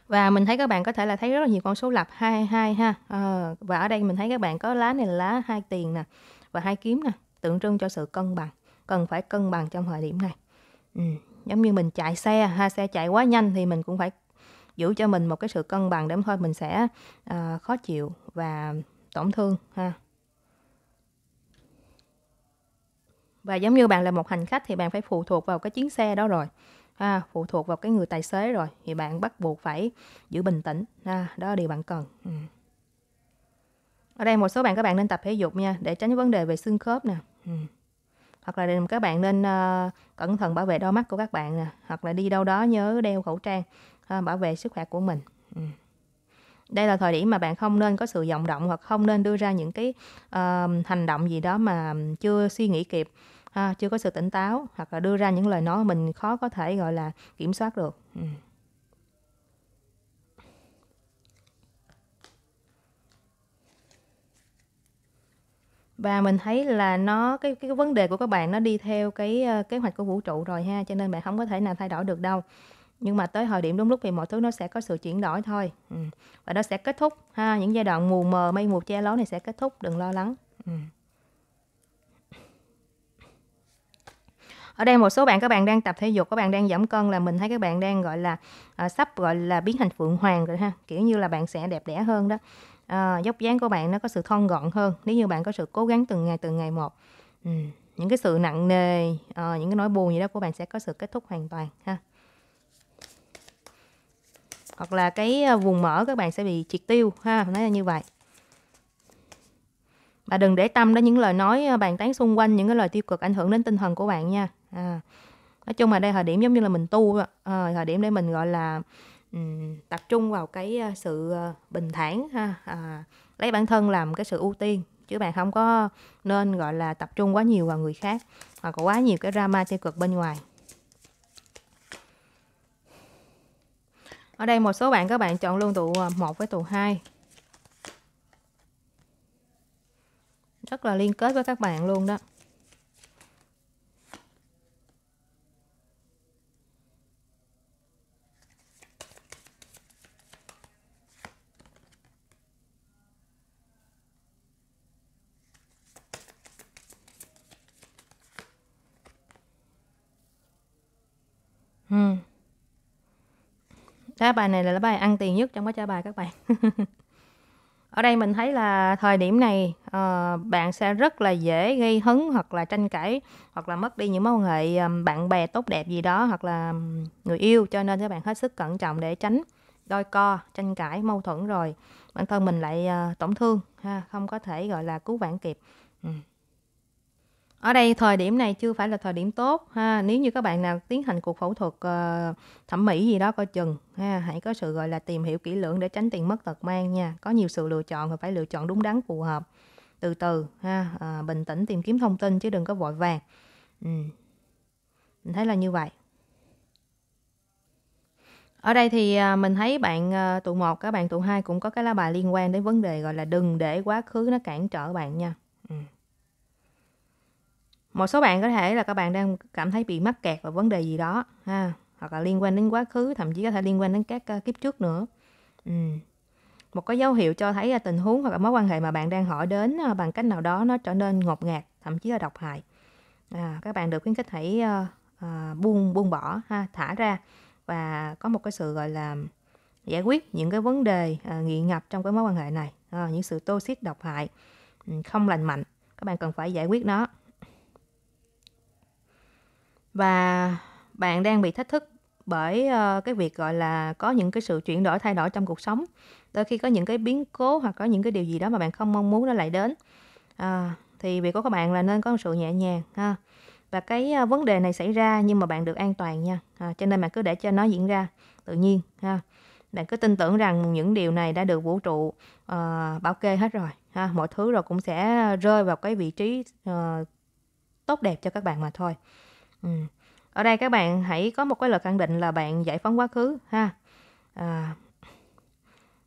và mình thấy các bạn có thể là thấy rất là nhiều con số lập 22 ha à, và ở đây mình thấy các bạn có lá này là lá hai tiền nè và hai kiếm nè tượng trưng cho sự cân bằng cần phải cân bằng trong thời điểm này ừ giống như mình chạy xe ha xe chạy quá nhanh thì mình cũng phải giữ cho mình một cái sự cân bằng để thôi mình sẽ à, khó chịu và tổn thương ha và giống như bạn là một hành khách thì bạn phải phụ thuộc vào cái chuyến xe đó rồi ha, phụ thuộc vào cái người tài xế rồi thì bạn bắt buộc phải giữ bình tĩnh ha, đó là điều bạn cần ừ. ở đây một số bạn các bạn nên tập thể dục nha để tránh vấn đề về xương khớp nè ừ hoặc là các bạn nên uh, cẩn thận bảo vệ đôi mắt của các bạn nè hoặc là đi đâu đó nhớ đeo khẩu trang uh, bảo vệ sức khỏe của mình ừ. đây là thời điểm mà bạn không nên có sự vọng động hoặc không nên đưa ra những cái uh, hành động gì đó mà chưa suy nghĩ kịp uh, chưa có sự tỉnh táo hoặc là đưa ra những lời nói mình khó có thể gọi là kiểm soát được ừ. và mình thấy là nó cái cái vấn đề của các bạn nó đi theo cái uh, kế hoạch của vũ trụ rồi ha cho nên bạn không có thể nào thay đổi được đâu nhưng mà tới thời điểm đúng lúc thì mọi thứ nó sẽ có sự chuyển đổi thôi ừ. và nó sẽ kết thúc ha những giai đoạn mù mờ mây mù che lối này sẽ kết thúc đừng lo lắng ừ. ở đây một số bạn các bạn đang tập thể dục các bạn đang giảm cân là mình thấy các bạn đang gọi là à, sắp gọi là biến thành phượng hoàng rồi ha kiểu như là bạn sẽ đẹp đẽ hơn đó à, dốc dáng của bạn nó có sự thon gọn hơn nếu như bạn có sự cố gắng từng ngày từng ngày một ừ. những cái sự nặng nề à, những cái nỗi buồn gì đó của bạn sẽ có sự kết thúc hoàn toàn ha hoặc là cái ờ, vùng mỡ các bạn sẽ bị triệt tiêu ha nói là như vậy và đừng để tâm đến những lời nói bàn tán xung quanh những cái lời tiêu cực ảnh hưởng đến tinh thần của bạn nha à, nói chung là đây thời điểm giống như là mình tu à, thời điểm để mình gọi là tập trung vào cái ờ, sự ờ, bình thản ha à, lấy bản thân làm cái sự ưu tiên chứ bạn không có nên gọi là tập trung quá nhiều vào người khác hoặc có quá nhiều cái drama tiêu cực bên ngoài ở đây một số bạn các bạn chọn luôn tụ 1 ờ, với tụ 2 rất là liên kết với các bạn luôn đó Ừm. bài này là lá bài ăn tiền nhất trong cái trả bài các bạn. Ở đây mình thấy là thời điểm này, ờ, bạn sẽ rất là dễ gây hấn hoặc là tranh cãi, hoặc là mất đi những mối quan hệ, ờm, bạn bè tốt đẹp gì đó, hoặc là người yêu, cho nên các bạn hết sức cẩn trọng để tránh đôi co, tranh cãi, mâu thuẫn rồi bản thân mình lại, ờ, tổn thương ha, không có thể, gọi là, cứu vãn kịp ở đây thời điểm này chưa phải là thời điểm tốt ha nếu như các bạn nào tiến hành cuộc phẫu thuật uh, thẩm mỹ gì đó coi chừng ha hãy có sự gọi là tìm hiểu kỹ lưỡng để tránh tiền mất tật mang nha có nhiều sự lựa chọn và phải lựa chọn đúng đắn phù hợp từ từ ha à, bình tĩnh tìm kiếm thông tin chứ đừng có vội vàng ừ. mình thấy là như vậy ở đây thì ờ, mình thấy bạn tụ một các bạn tụ hai cũng có cái lá bài liên quan đến vấn đề gọi là đừng để quá khứ nó cản trở bạn nha một số bạn có thể là các bạn đang cảm thấy bị mắc kẹt vào vấn đề gì đó ha hoặc là liên quan đến quá khứ thậm chí có thể liên quan đến các ờ, kiếp trước nữa ừ. một cái dấu hiệu cho thấy à, tình huống hoặc là mối quan hệ mà bạn đang hỏi đến ờ, bằng cách nào đó nó trở nên ngột ngạt thậm chí là độc hại à, các bạn được khuyến khích hãy uh, uh, buông buông bỏ ha thả ra và có một cái sự gọi là giải quyết những cái vấn đề uh, nghiện ngập trong cái mối quan hệ này uh, những sự tô xít độc hại không lành mạnh các bạn cần phải giải quyết nó và bạn đang bị thách thức bởi uh, cái việc gọi là có những cái sự chuyển đổi thay đổi trong cuộc sống đôi khi có những cái biến cố hoặc có những cái điều gì đó mà bạn không mong muốn nó lại đến à, thì việc của các bạn là nên có một sự nhẹ nhàng ha và cái uh, vấn đề này xảy ra nhưng mà bạn được an toàn nha à, cho nên bạn cứ để cho nó diễn ra tự nhiên ha bạn cứ tin tưởng rằng những điều này đã được vũ trụ uh, bảo kê hết rồi ha mọi thứ rồi cũng sẽ rơi vào cái vị trí uh, tốt đẹp cho các bạn mà thôi Ừ. Ở đây các bạn hãy có một cái lời khẳng định là bạn giải phóng quá khứ ha. À,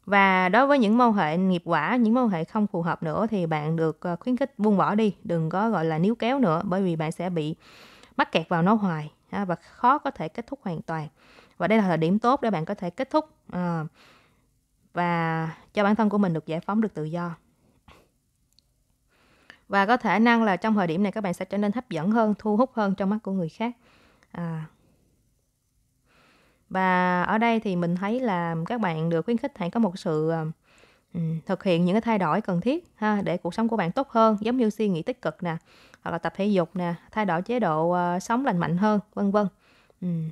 và đối với những mâu hệ nghiệp quả, những mâu hệ không phù hợp nữa thì bạn được ờ, khuyến khích buông bỏ đi, đừng có gọi là níu kéo nữa bởi vì bạn sẽ bị mắc kẹt vào nó hoài ha, và khó có thể kết thúc hoàn toàn. Và đây là thời điểm tốt để bạn có thể kết thúc à, và cho bản thân của mình được giải phóng, được tự do và có thể năng là trong thời điểm này các bạn sẽ trở nên hấp dẫn hơn thu hút hơn trong mắt của người khác à. và ở đây thì mình thấy là các bạn được khuyến khích hãy có một sự um, thực hiện những cái thay đổi cần thiết ha để cuộc sống của bạn tốt hơn giống như suy nghĩ tích cực nè hoặc là tập thể dục nè thay đổi chế độ uh, sống lành mạnh hơn vân vân um.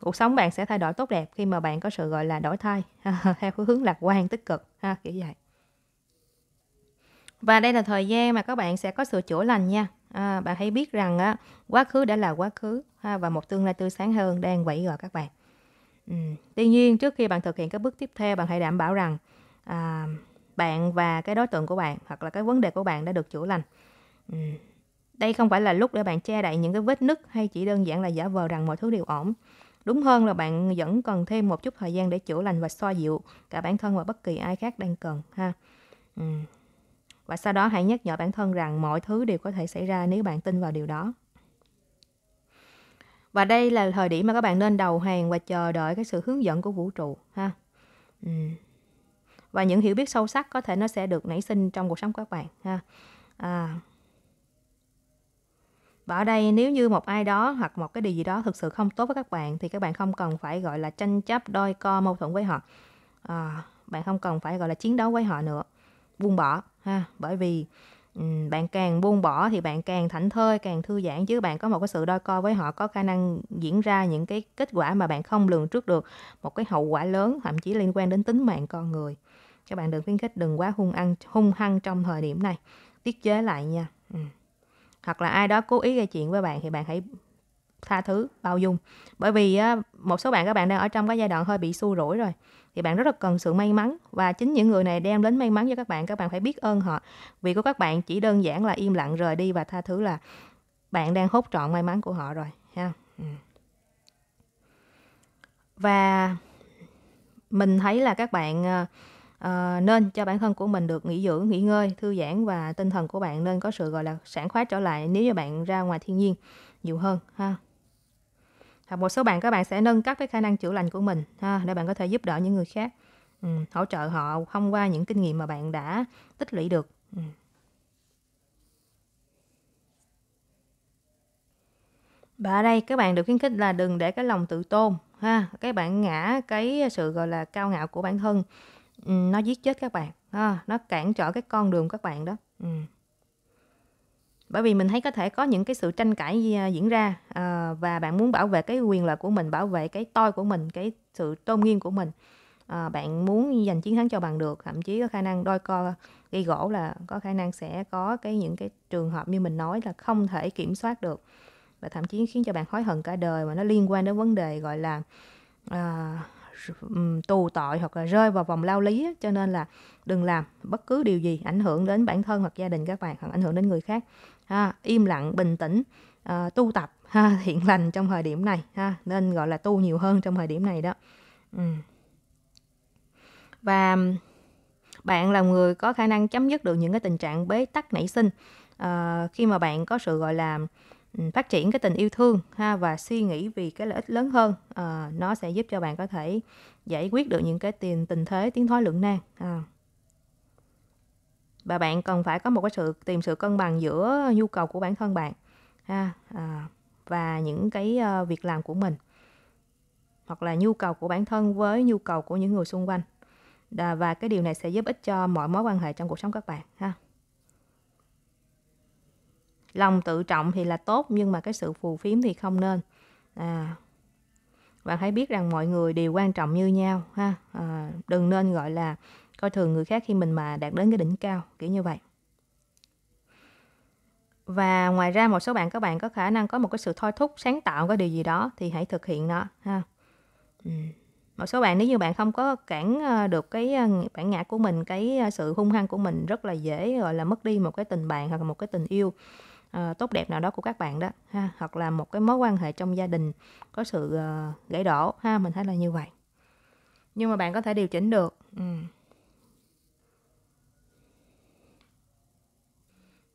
cuộc sống bạn sẽ thay đổi tốt đẹp khi mà bạn có sự gọi là đổi thay ha, theo hướng lạc quan tích cực ha kiểu vậy và đây là thời gian mà các bạn sẽ có sự chữa lành nha. À, bạn hãy biết rằng á, quá khứ đã là quá khứ ha, và một tương lai tươi sáng hơn đang vẫy gọi các bạn. Ừ. Tuy nhiên trước khi bạn thực hiện các bước tiếp theo, bạn hãy đảm bảo rằng à, bạn và cái đối tượng của bạn hoặc là cái vấn đề của bạn đã được chữa lành. Ừ. Đây không phải là lúc để bạn che đậy những cái vết nứt hay chỉ đơn giản là giả vờ rằng mọi thứ đều ổn. Đúng hơn là bạn vẫn cần thêm một chút thời gian để chữa lành và xoa dịu cả bản thân và bất kỳ ai khác đang cần ha. Ừ. Và sau đó hãy nhắc nhở bản thân rằng mọi thứ đều có thể xảy ra nếu bạn tin vào điều đó. Và đây là thời điểm mà các bạn nên đầu hàng và chờ đợi cái sự hướng dẫn của vũ trụ ha. Ừ. Và những hiểu biết sâu sắc có thể nó sẽ được nảy sinh trong cuộc sống của các bạn ha. À. Và ở đây nếu như một ai đó hoặc một cái điều gì đó thực sự không tốt với các bạn thì các bạn không cần phải gọi là tranh chấp, đôi co, mâu thuẫn với họ. À, bạn không cần phải gọi là chiến đấu với họ nữa buông bỏ ha ừ. bởi vì ừ, bạn càng buông bỏ thì bạn càng thảnh thơi càng thư giãn chứ bạn có một cái sự đôi co với họ có khả năng diễn ra những cái kết quả mà bạn không lường trước được một cái hậu quả lớn thậm chí liên quan đến tính mạng con người các bạn đừng khuyến khích đừng quá hung ăn hung hăng trong thời điểm này tiết chế lại nha ừ. hoặc là ai đó cố ý gây chuyện với bạn thì bạn hãy tha thứ bao dung bởi vì một số bạn các bạn đang ở trong cái giai đoạn hơi bị xui rủi rồi thì bạn rất là cần sự may mắn và chính những người này đem đến may mắn cho các bạn các bạn phải biết ơn họ vì có các bạn chỉ đơn giản là im lặng rời đi và tha thứ là bạn đang hốt trọn may mắn của họ rồi ha ừ. và mình thấy là các bạn uh, nên cho bản thân của mình được nghỉ dưỡng nghỉ ngơi thư giãn và tinh thần của bạn nên có sự gọi là sản khoái trở lại nếu như bạn ra ngoài thiên nhiên nhiều hơn ha hoặc một số bạn các bạn sẽ nâng cấp cái khả năng chữa lành của mình ha, để bạn có thể giúp đỡ những người khác ừ, hỗ trợ họ thông qua những kinh nghiệm mà bạn đã tích lũy được ừ. và ở đây các bạn được khuyến khích là đừng để cái lòng tự tôn ha cái bạn ngã cái sự gọi là cao ngạo của bản thân ừ, nó giết chết các bạn ha nó cản trở cái con đường các bạn đó ừ bởi vì mình thấy có thể có những cái sự tranh cãi à, diễn ra à, và bạn muốn bảo vệ cái quyền lợi của mình bảo vệ cái tôi của mình cái sự tôn nghiêm của mình à, bạn muốn giành chiến thắng cho bằng được thậm chí có khả năng đôi co gây gỗ là có khả năng sẽ có cái những cái trường hợp như mình nói là không thể kiểm soát được và thậm chí khiến cho bạn hối hận cả đời mà nó liên quan đến vấn đề gọi là à, tù tội hoặc là rơi vào vòng lao lý cho nên là đừng làm bất cứ điều gì ảnh hưởng đến bản thân hoặc gia đình các bạn hoặc ảnh hưởng đến người khác ha, im lặng bình tĩnh uh, tu tập ha, thiện lành trong thời điểm này ha nên gọi là tu nhiều hơn trong thời điểm này đó ừ. và bạn là người có khả năng chấm dứt được những cái tình trạng bế tắc nảy sinh à, khi mà bạn có sự gọi là phát triển cái tình yêu thương ha và suy nghĩ vì cái lợi ích lớn hơn à, nó sẽ giúp cho bạn có thể giải quyết được những cái tiền tình thế tiến thoái lưỡng nan à và bạn cần phải có một cái sự tìm sự cân bằng giữa nhu cầu của bản thân bạn ha à, và những cái uh, việc làm của mình hoặc là nhu cầu của bản thân với nhu cầu của những người xung quanh Đà, và cái điều này sẽ giúp ích cho mọi mối quan hệ trong cuộc sống các bạn ha lòng tự trọng thì là tốt nhưng mà cái sự phù phiếm thì không nên à, bạn hãy biết rằng mọi người đều quan trọng như nhau ha à, đừng nên gọi là coi thường người khác khi mình mà đạt đến cái đỉnh cao kiểu như vậy và ngoài ra một số bạn các bạn có khả năng có một cái sự thôi thúc sáng tạo cái điều gì đó thì hãy thực hiện nó ha ừ. một số bạn nếu như bạn không có cản ờ, được cái ờ, bản ngã của mình cái ờ, sự hung hăng của mình rất là dễ gọi là mất đi một cái tình bạn hoặc là một cái tình yêu uh, tốt đẹp nào đó của các bạn đó ha hoặc là một cái mối quan hệ trong gia đình có sự uh, gãy đổ ha mình thấy là như vậy nhưng mà bạn có thể điều chỉnh được ừ.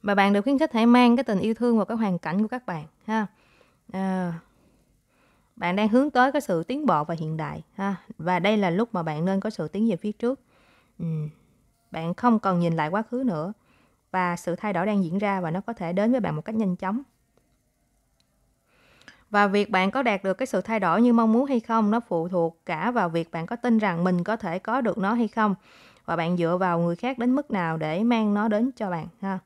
và bạn được khuyến khích hãy mang cái tình yêu thương vào cái hoàn cảnh của các bạn ha à, bạn đang hướng tới cái sự tiến bộ và hiện đại ha và đây là lúc mà bạn nên có sự tiến về phía trước ừ. bạn không cần nhìn lại quá khứ nữa và sự thay đổi đang diễn ra và nó có thể đến với bạn một cách nhanh chóng và việc bạn có đạt được cái sự thay đổi như mong muốn hay không nó phụ thuộc cả vào việc bạn có tin rằng mình có thể có được nó hay không và bạn dựa vào người khác đến mức nào để mang nó đến cho bạn ha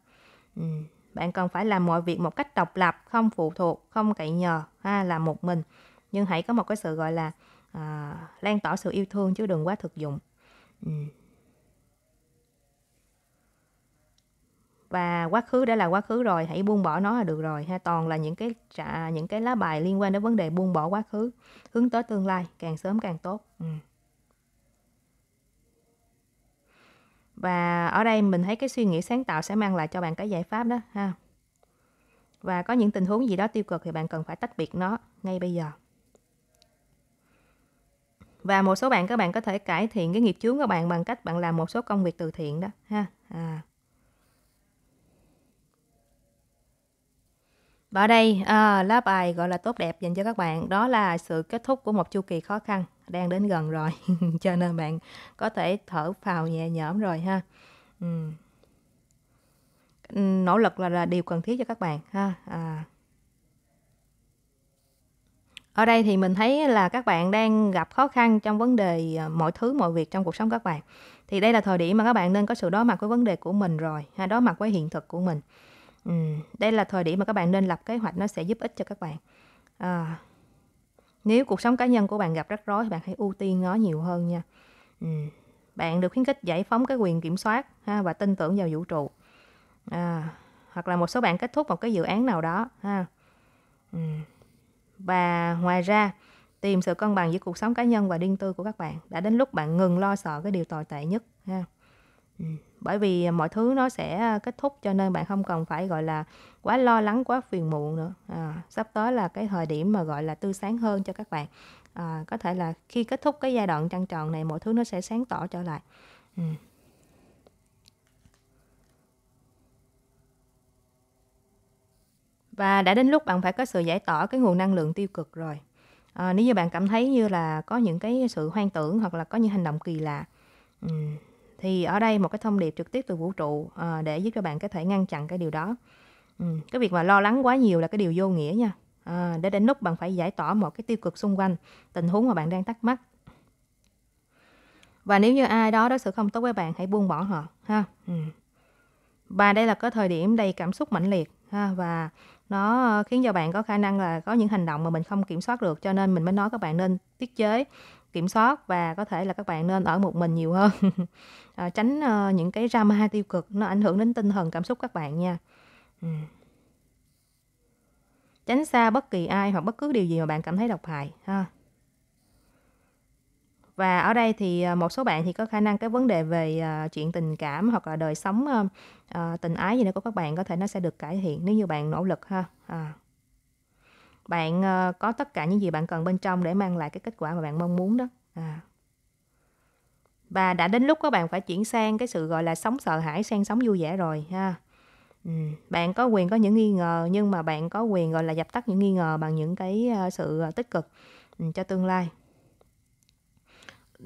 Ừ. bạn cần phải làm mọi việc một cách độc lập, không phụ thuộc, không cậy nhờ, ha, làm một mình. Nhưng hãy có một cái sự gọi là à, lan tỏa sự yêu thương chứ đừng quá thực dụng. Ừ. và quá khứ đã là quá khứ rồi hãy buông bỏ nó là được rồi ha toàn là những cái những cái lá bài liên quan đến vấn đề buông bỏ quá khứ hướng tới tương lai càng sớm càng tốt ừ. và ở đây mình thấy cái suy nghĩ sáng tạo sẽ mang lại cho bạn cái giải pháp đó ha và có những tình huống gì đó tiêu cực thì bạn cần phải tách biệt nó ngay bây giờ và một số bạn các bạn có thể cải thiện cái nghiệp chướng của bạn bằng cách bạn làm một số công việc từ thiện đó ha à. Và ở đây à, lá bài gọi là tốt đẹp dành cho các bạn đó là sự kết thúc của một chu kỳ khó khăn đang đến gần rồi cho nên bạn có thể thở phào nhẹ nhõm rồi ha. Ừ. Nỗ lực là, là điều cần thiết cho các bạn ha. À. Ở đây thì mình thấy là các bạn đang gặp khó khăn trong vấn đề à, mọi thứ mọi việc trong cuộc sống các bạn. Thì đây là thời điểm mà các bạn nên có sự đối mặt với vấn đề của mình rồi, ha, đối mặt với hiện thực của mình Ừ, đây là thời điểm mà các bạn nên lập kế hoạch nó sẽ giúp ích cho các bạn. À, nếu cuộc sống cá nhân của bạn gặp rắc rối thì bạn hãy ưu tiên nó nhiều hơn nha. Ừ, bạn được khuyến khích giải phóng cái quyền kiểm soát ha, và tin tưởng vào vũ trụ. À, hoặc là một số bạn kết thúc một cái dự án nào đó ha. Ừ. Và ngoài ra tìm sự cân bằng giữa cuộc sống cá nhân và riêng tư của các bạn đã đến lúc bạn ngừng lo sợ cái điều tồi tệ nhất ha. Ừ bởi vì mọi thứ nó sẽ à, kết thúc cho nên bạn không cần phải gọi là quá lo lắng quá phiền muộn nữa à, sắp tới là cái thời điểm mà gọi là tươi sáng hơn cho các bạn à, có thể là khi kết thúc cái giai đoạn trăng tròn này mọi thứ nó sẽ sáng tỏ trở lại ừ. và đã đến lúc bạn phải có sự giải tỏa cái nguồn năng lượng tiêu cực rồi à, nếu như bạn cảm thấy như là có những cái sự hoang tưởng hoặc là có những hành động kỳ lạ um, thì ở đây một cái thông điệp trực tiếp từ vũ trụ à, để giúp cho bạn có thể ngăn chặn cái điều đó ừ. cái việc mà lo lắng quá nhiều là cái điều vô nghĩa nha à, để đến lúc bạn phải giải tỏa một cái tiêu cực xung quanh tình huống mà bạn đang thắc mắc và nếu như ai đó đối xử không tốt với bạn hãy buông bỏ họ ha ừ. và đây là cái thời điểm đầy cảm xúc mãnh liệt ha và nó khiến cho bạn có khả năng là có những hành động mà mình không kiểm soát được cho nên mình mới nói các bạn nên tiết chế kiểm soát và có thể là các bạn nên ở một mình nhiều hơn à, tránh à, những cái drama tiêu cực nó ảnh hưởng đến tinh thần cảm xúc các bạn nha ừ. tránh xa bất kỳ ai hoặc bất cứ điều gì mà bạn cảm thấy độc hại ha và ở đây thì ờ, một số bạn thì có khả năng cái vấn đề về uh, chuyện tình cảm hoặc là đời sống uh, tình ái gì đó của các bạn có thể nó sẽ được cải thiện nếu như bạn nỗ lực ha à. bạn có tất cả những gì bạn cần bên trong để mang lại cái kết quả mà bạn mong muốn đó à và đã đến lúc các bạn phải chuyển sang cái sự gọi là sống sợ hãi sang sống vui vẻ rồi ha ừ, bạn có quyền có những nghi ngờ nhưng mà bạn có quyền gọi là dập tắt những nghi ngờ bằng những cái ờ, sự ờ, tích cực ừ, cho tương lai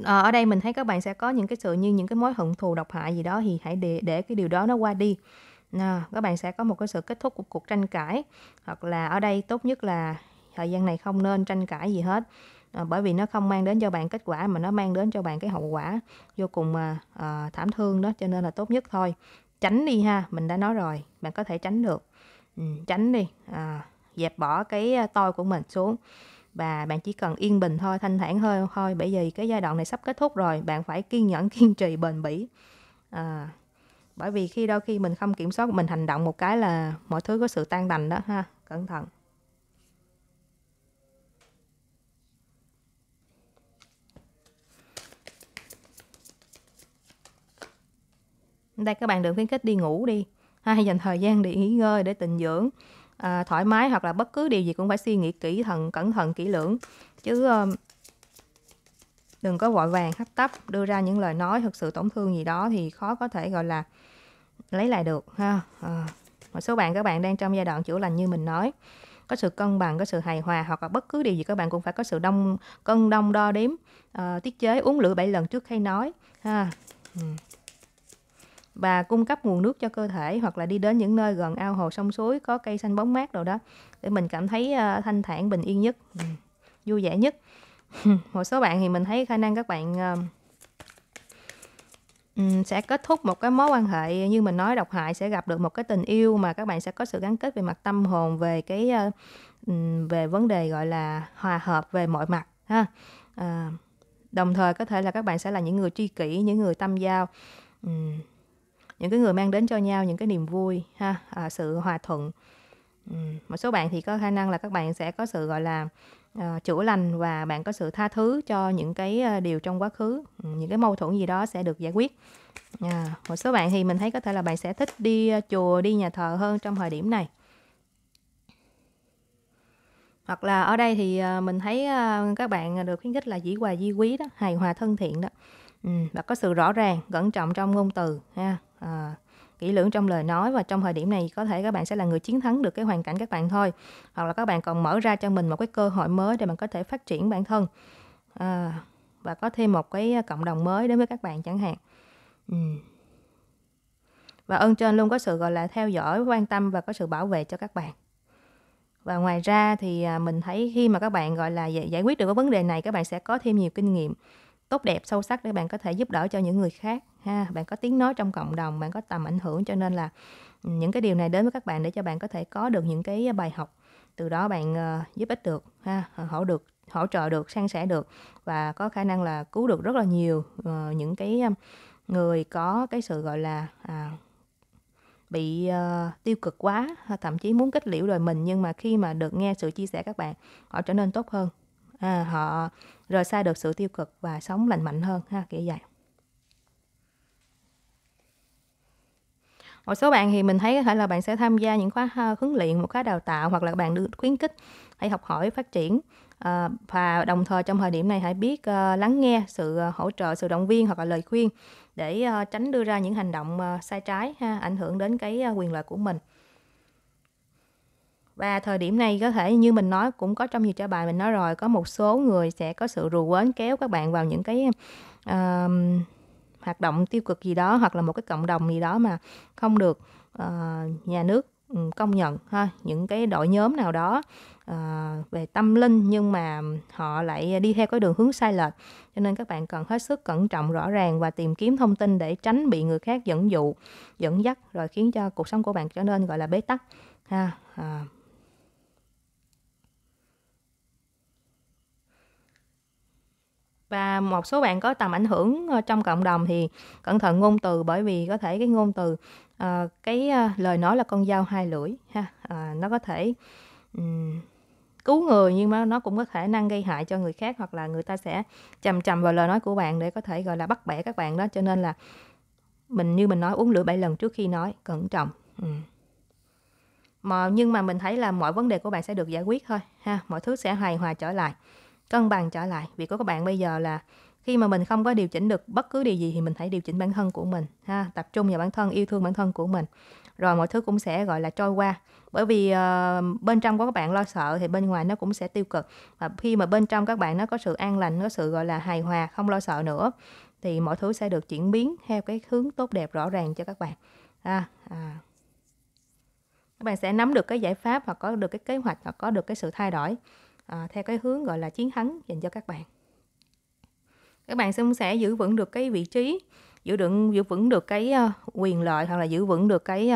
ờ, ở đây mình thấy các bạn sẽ có những cái sự như những cái mối hận thù độc hại gì đó thì hãy để để cái điều đó nó qua đi các bạn sẽ có một cái sự kết thúc của cuộc tranh cãi hoặc là ở đây tốt nhất là thời gian này không nên tranh cãi gì hết Ờ, bởi vì nó không mang đến cho bạn kết quả mà nó mang đến cho bạn cái hậu quả vô cùng à, à, thảm thương đó cho nên là tốt nhất thôi tránh đi ha mình đã nói rồi bạn có thể tránh được ừ, tránh đi à, dẹp bỏ cái tôi của mình xuống và bạn chỉ cần yên bình thôi thanh thản hơi thôi bởi vì cái giai đoạn này sắp kết thúc rồi bạn phải kiên nhẫn kiên trì bền bỉ à, bởi vì khi đôi khi mình không kiểm soát mình hành động một cái là mọi thứ có sự tan đành đó ha cẩn thận đây các bạn đừng khuyến khích đi ngủ đi hay dành thời gian để nghỉ ngơi để tình dưỡng à, thoải mái hoặc là bất cứ điều gì cũng phải suy nghĩ kỹ thận cẩn thận kỹ lưỡng chứ um, đừng có vội vàng hấp tấp đưa ra những lời nói thực sự tổn thương gì đó thì khó có thể gọi là lấy lại được ha à, một số bạn các bạn đang trong giai đoạn chữa lành như mình nói có sự cân bằng có sự hài hòa hoặc là bất cứ điều gì các bạn cũng phải có sự đông cân đông đo đếm uh, tiết chế uống lửa bảy lần trước khi nói ha ừ và cung cấp nguồn nước cho cơ thể hoặc là đi đến những nơi gần ao hồ sông suối có cây xanh bóng mát rồi đó để mình cảm thấy uh, thanh thản bình yên nhất ừ, vui vẻ nhất một số bạn thì mình thấy khả năng các bạn uh, sẽ kết thúc một cái mối quan hệ như mình nói độc hại sẽ gặp được một cái tình yêu mà các bạn sẽ có sự gắn kết về mặt tâm hồn về cái uh, về vấn đề gọi là hòa hợp về mọi mặt ha uh, đồng thời có thể là các bạn sẽ là những người tri kỷ những người tâm giao um, những cái người mang đến cho nhau những cái niềm vui ha à, sự hòa thuận ừ. một số bạn thì có khả năng là các bạn sẽ có sự gọi là À, chữa lành và bạn có sự tha thứ cho những cái ờ, điều trong quá khứ ừ, những cái mâu thuẫn gì đó sẽ được giải quyết à, một số bạn thì mình thấy có thể là bạn sẽ thích đi ờ, chùa đi nhà thờ hơn trong thời điểm này hoặc là ở đây thì mình thấy các bạn được khuyến khích là dĩ hòa di quý đó hài hòa thân thiện đó ừ, và có sự rõ ràng cẩn trọng trong ngôn từ ha à, kỹ lưỡng trong lời nói và trong thời điểm này có thể các bạn sẽ là người chiến thắng được cái hoàn cảnh các bạn thôi hoặc là các bạn còn mở ra cho mình một cái cơ hội mới để bạn có thể phát triển bản thân à, và có thêm một cái cộng đồng mới đến với các bạn chẳng hạn ừ. và ơn trên luôn có sự gọi là theo dõi quan tâm và có sự bảo vệ cho các bạn và ngoài ra thì à, mình thấy khi mà các bạn gọi là giải quyết được cái vấn đề này các bạn sẽ có thêm nhiều kinh nghiệm tốt đẹp sâu sắc để bạn có thể giúp đỡ cho những người khác ha bạn có tiếng nói trong cộng đồng bạn có tầm ảnh hưởng cho nên là ừ, những cái điều này đến với các bạn để cho bạn có thể có được những cái ờ, bài học từ đó bạn uh, giúp ích được ha hỗ được hỗ trợ được san sẻ được và có khả năng là cứu được rất là nhiều uh, những cái người có cái sự gọi là à, bị uh, tiêu cực quá thậm chí muốn kết liễu đời mình nhưng mà khi mà được nghe sự chia sẻ các bạn họ trở nên tốt hơn à, họ rời xa được sự tiêu cực và sống lành mạnh hơn ha kiểu vậy một số bạn thì mình thấy có thể là bạn sẽ tham gia những khóa huấn luyện một khóa đào tạo hoặc là bạn được khuyến khích hãy học hỏi phát triển ờ, và đồng thời trong thời điểm này hãy biết ờ, lắng nghe sự ờ, hỗ trợ sự động viên hoặc là lời khuyên để tránh đưa ra những hành động sai trái ha ảnh hưởng đến cái quyền lợi của mình và thời điểm này có thể như mình nói cũng có trong nhiều trả bài mình nói rồi có một số người sẽ có sự rù quến kéo các bạn vào những cái uh, hoạt động tiêu cực gì đó hoặc là một cái cộng đồng gì đó mà không được uh, nhà nước ừ, công nhận ha những cái đội nhóm nào đó uh, về tâm linh nhưng mà họ lại đi theo cái đường hướng sai lệch cho nên các bạn cần hết sức cẩn trọng rõ ràng và tìm kiếm thông tin để tránh bị người khác dẫn dụ dẫn dắt rồi khiến cho cuộc sống của bạn trở nên gọi là bế tắc ha uh, và một số bạn có tầm ảnh hưởng ờ, trong cộng đồng thì cẩn thận ngôn từ bởi vì có thể cái ngôn từ uh, cái ờ, lời nói là con dao hai lưỡi ha uh, nó có thể um, cứu người nhưng mà nó cũng có khả năng gây hại cho người khác hoặc là người ta sẽ chầm chầm vào lời nói của bạn để có thể gọi là bắt bẻ các bạn đó cho nên là mình như mình nói uống lửa bảy lần trước khi nói cẩn trọng ừ. mà nhưng mà mình thấy là mọi vấn đề của bạn sẽ được giải quyết thôi ha mọi thứ sẽ hài hòa trở lại cân bằng trở lại việc của các bạn bây giờ là khi mà mình không có điều chỉnh được bất cứ điều gì thì mình hãy điều chỉnh bản thân của mình ha tập trung vào bản thân yêu thương bản thân của mình rồi mọi thứ cũng sẽ gọi là trôi qua bởi vì uh, bên trong của các bạn lo sợ thì bên ngoài nó cũng sẽ tiêu cực và khi mà bên trong các bạn nó có sự an lành có sự gọi là hài hòa không lo sợ nữa thì mọi thứ sẽ được chuyển biến theo cái hướng tốt đẹp rõ ràng cho các bạn à, à. các bạn sẽ nắm được cái giải pháp hoặc có được cái kế hoạch hoặc có được cái sự thay đổi à, theo cái hướng gọi là chiến thắng dành cho các bạn các bạn cũng sẽ giữ vững được cái vị trí giữ đựng, giữ vững được cái à, quyền lợi hoặc là giữ vững được cái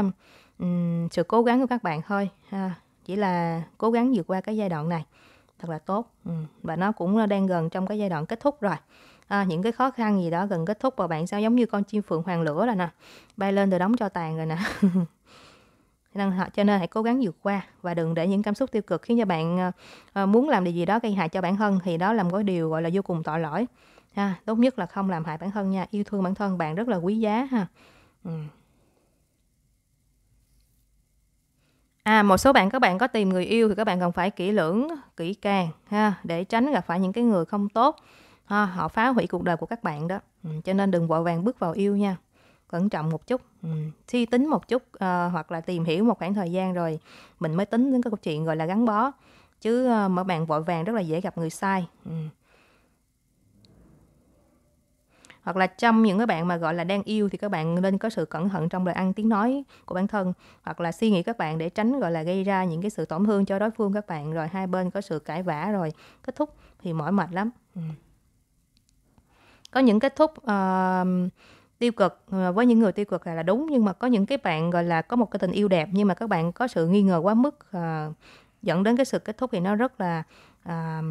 um, sự cố gắng của các bạn thôi ha chỉ là cố gắng vượt qua cái giai đoạn này thật là tốt ừ. và nó cũng đang gần trong cái giai đoạn kết thúc rồi à, những cái khó khăn gì đó gần kết thúc và bạn sao giống như con chim phượng hoàng lửa rồi nè bay lên từ đóng cho tàn rồi nè nên họ cho nên hãy cố gắng vượt qua và đừng để những cảm xúc tiêu cực khiến cho bạn ờ, ờ, muốn làm điều gì đó gây hại cho bản thân thì đó là một điều gọi là vô cùng tội lỗi ha tốt nhất là không làm hại bản thân nha yêu thương bản thân bạn rất là quý giá ha ừ. À, một số bạn các bạn có tìm người yêu thì các bạn cần phải kỹ lưỡng, kỹ càng ha để tránh gặp phải những cái người không tốt ha, họ phá hủy cuộc đời của các bạn đó. Ừ, cho nên đừng vội vàng bước vào yêu nha cẩn trọng một chút ừ, suy tính một chút uh, hoặc là tìm hiểu một khoảng thời gian rồi mình mới tính đến cái câu chuyện gọi là gắn bó chứ uh, mở bạn vội vàng rất là dễ gặp người sai ừ. hoặc là trong những cái bạn mà gọi là đang yêu thì các bạn nên có sự cẩn thận trong lời ăn tiếng nói của bản thân hoặc là suy nghĩ các bạn để tránh gọi là gây ra những cái sự tổn thương cho đối phương các bạn rồi hai bên có sự cãi vã rồi kết thúc thì mỏi mệt lắm ừ. có những kết thúc uh, tiêu cực ờ, với những người tiêu cực là, đúng nhưng mà có những cái bạn gọi là có một cái tình yêu đẹp nhưng mà các bạn có sự nghi ngờ quá mức uh, dẫn đến cái sự kết thúc thì nó rất là ờ, uh,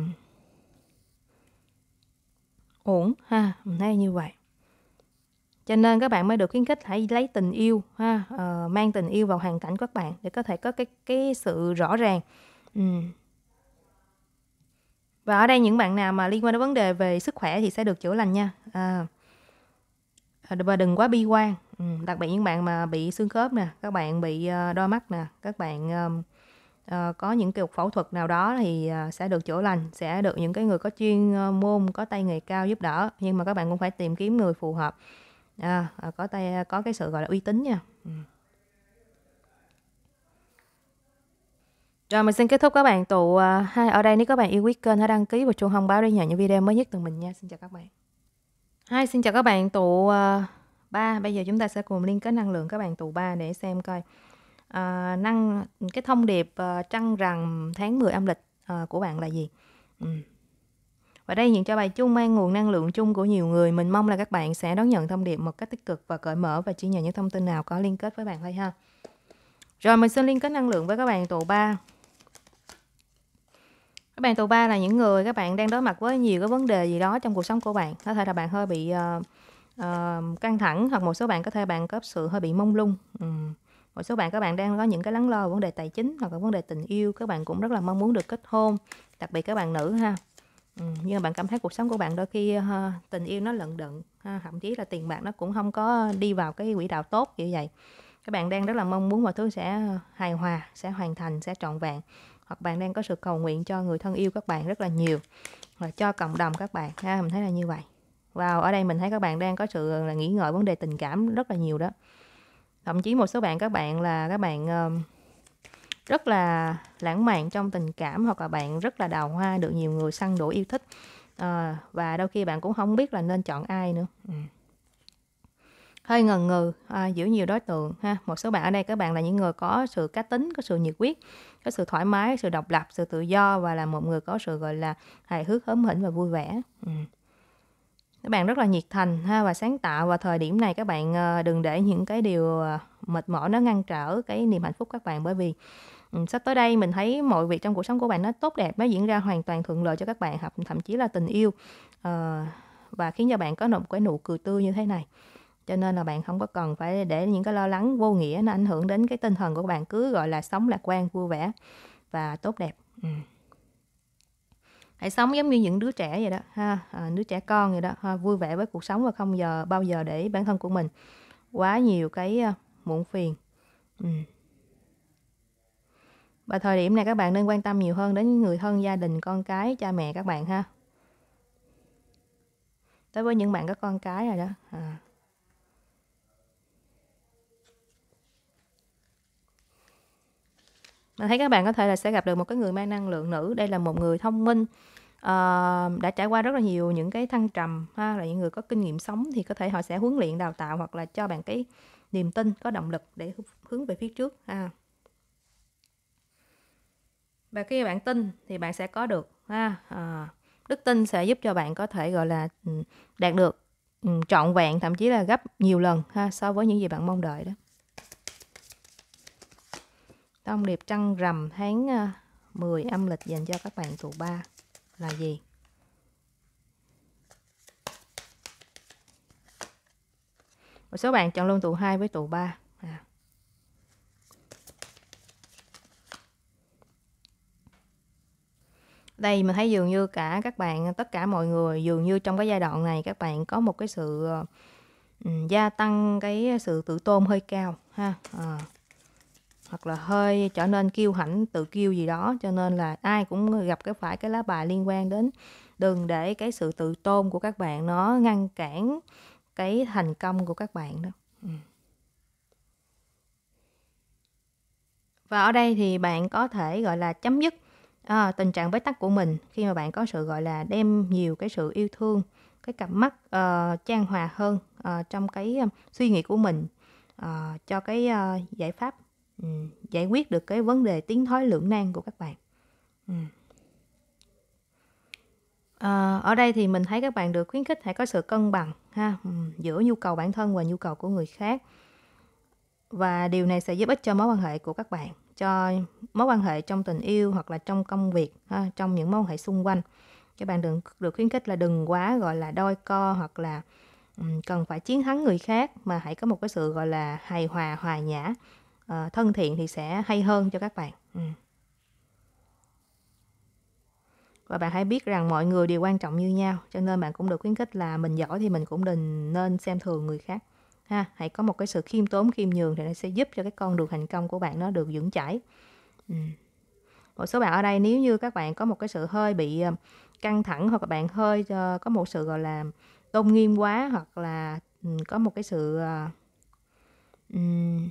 ổn ha mình thấy như vậy cho nên các bạn mới được khuyến khích hãy lấy tình yêu ha uh, mang tình yêu vào hoàn cảnh của các bạn để có thể có cái cái sự rõ ràng ừ. và ở đây những bạn nào mà liên quan đến vấn đề về sức khỏe thì sẽ được chữa lành nha uh và đừng quá bi quan ừ, đặc biệt những bạn mà bị xương khớp nè các bạn bị ờ, đôi mắt nè các bạn ờ, có những cuộc phẫu thuật nào đó thì ờ, sẽ được chữa lành sẽ được những cái người có chuyên môn có tay nghề cao giúp đỡ nhưng mà các bạn cũng phải tìm kiếm người phù hợp à, à có tay à, có cái sự gọi là uy tín nha ừ. Rồi mình xin kết thúc các bạn tụ hai ở đây nếu các bạn yêu quý kênh hãy đăng ký và chuông thông báo để nhận những video mới nhất từ mình nha. Xin chào các bạn. Hi, xin chào các bạn tụ uh, ờ, 3 Bây giờ chúng ta sẽ cùng liên kết năng lượng các bạn tụ 3 để xem coi uh, năng cái thông điệp uh, trăng rằm tháng 10 âm lịch uh, của bạn là gì ừ. Và đây những cho bài chung mang nguồn năng lượng chung của nhiều người Mình mong là các bạn sẽ đón nhận thông điệp một cách tích cực và cởi mở Và chia nhận những thông tin nào có liên kết với bạn thôi ha Rồi mình xin liên kết năng lượng với các bạn tụ 3 các bạn tù ba là những người các bạn đang đối mặt với nhiều cái vấn đề gì đó trong cuộc sống của bạn có thể là bạn hơi bị uh, uh, căng thẳng hoặc một số bạn có thể bạn có sự hơi bị mông lung ừ. một số bạn các bạn đang có những cái lắng lo vấn đề tài chính hoặc là vấn đề tình yêu các bạn cũng rất là mong muốn được kết hôn đặc biệt các bạn nữ ha ừ. nhưng mà bạn cảm thấy cuộc sống của bạn đôi khi uh, tình yêu nó lận đận ha. thậm chí là tiền bạc nó cũng không có đi vào cái quỹ đạo tốt như vậy các bạn đang rất là mong muốn mọi thứ sẽ hài hòa sẽ hoàn thành sẽ trọn vẹn hoặc bạn đang có sự cầu nguyện cho người thân yêu các bạn rất là nhiều và cho cộng đồng các bạn ha mình thấy là như vậy và ở đây mình thấy các bạn đang có sự là nghĩ ngợi vấn đề tình cảm rất là nhiều đó thậm chí một số bạn các bạn là các bạn um, rất là lãng mạn trong tình cảm hoặc là bạn rất là đào hoa được nhiều người săn đuổi yêu thích à, và đôi khi bạn cũng không biết là nên chọn ai nữa ừ. hơi ngần ngừ à, giữa nhiều đối tượng ha một số bạn ở đây các bạn là những người có sự cá tính có sự nhiệt huyết cái sự thoải mái sự độc lập sự tự do và là một người có sự gọi là hài hước hớm hỉnh và vui vẻ ừ. các bạn rất là nhiệt thành ha và sáng tạo và thời điểm này các bạn ờ, đừng để những cái điều ờ, mệt mỏi nó ngăn trở cái niềm hạnh phúc các bạn bởi vì ừ, sắp tới đây mình thấy mọi việc trong cuộc sống của bạn nó tốt đẹp nó diễn ra hoàn toàn thuận lợi cho các bạn thậm chí là tình yêu uh, và khiến cho bạn có một cái nụ cười tươi như thế này cho nên là bạn không có cần phải để những cái lo lắng vô nghĩa nó ảnh hưởng đến cái tinh thần của bạn cứ gọi là sống lạc quan vui vẻ và tốt đẹp ừ. hãy sống giống như những đứa trẻ vậy đó ha à, đứa trẻ con vậy đó ha. vui vẻ với cuộc sống và không giờ bao giờ để bản thân của mình quá nhiều cái à, muộn phiền ừ. và thời điểm này các bạn nên quan tâm nhiều hơn đến người thân gia đình con cái cha mẹ các bạn ha đối với những bạn có con cái rồi đó à, mình thấy các bạn có thể là sẽ gặp được một cái người mang năng lượng nữ đây là một người thông minh uh, đã trải qua rất là nhiều những cái thăng trầm ha là những người có kinh nghiệm sống thì có thể họ sẽ huấn luyện đào tạo hoặc là cho bạn cái niềm tin có động lực để hướng về phía trước ha và khi bạn tin thì bạn sẽ có được ha à, đức tin sẽ giúp cho bạn có thể gọi là ừ, đạt được ừ, trọn vẹn thậm chí là gấp nhiều lần ha so với những gì bạn mong đợi đó Thông điệp trăng rằm tháng 10 ờ, âm lịch dành cho các bạn tụ ba là gì? Một số bạn chọn luôn tụ 2 với tụ 3. À. Đây mình thấy dường như cả các bạn, tất cả mọi người dường như trong cái giai đoạn này các bạn có một cái sự um, gia tăng cái sự tự tôn hơi cao ha. À hoặc là hơi trở nên kiêu hãnh tự kiêu gì đó cho nên là ai cũng gặp cái phải cái lá bài liên quan đến đừng để cái sự tự tôn của các bạn nó ngăn cản cái thành công của các bạn đó ừ. và ở đây thì bạn có thể gọi là chấm dứt à, tình trạng bế tắc của mình khi mà bạn có sự gọi là đem nhiều cái sự yêu thương cái cặp mắt uh, trang hòa hơn uh, trong cái ờ, suy nghĩ của mình uh, cho cái uh, giải pháp Ừ, giải quyết được cái vấn đề tiến thoái lưỡng nan của các bạn ừ. à, ở đây thì mình thấy các bạn được khuyến khích hãy có sự cân bằng ha ừ, giữa nhu cầu bản thân và nhu cầu của người khác và điều này sẽ giúp ích cho mối quan hệ của các bạn cho mối quan hệ trong tình yêu hoặc là trong công việc ha, trong những mối quan hệ xung quanh các bạn đừng được khuyến khích là đừng quá gọi là đôi co hoặc là cần phải chiến thắng người khác mà hãy có một cái sự gọi là hài hòa hòa nhã Ờ, thân thiện thì sẽ hay hơn cho các bạn ừ. và bạn hãy biết rằng mọi người đều quan trọng như nhau cho nên bạn cũng được khuyến khích là mình giỏi thì mình cũng đừng nên xem thường người khác ha hãy có một cái sự khiêm tốn khiêm nhường thì nó sẽ giúp cho cái con đường thành công của bạn nó được vững chãi ừ. một số bạn ở đây nếu như các bạn có một cái sự hơi bị ờ, căng thẳng hoặc là bạn hơi ờ, có một sự gọi là tôn nghiêm quá hoặc là ừ, có một cái sự um,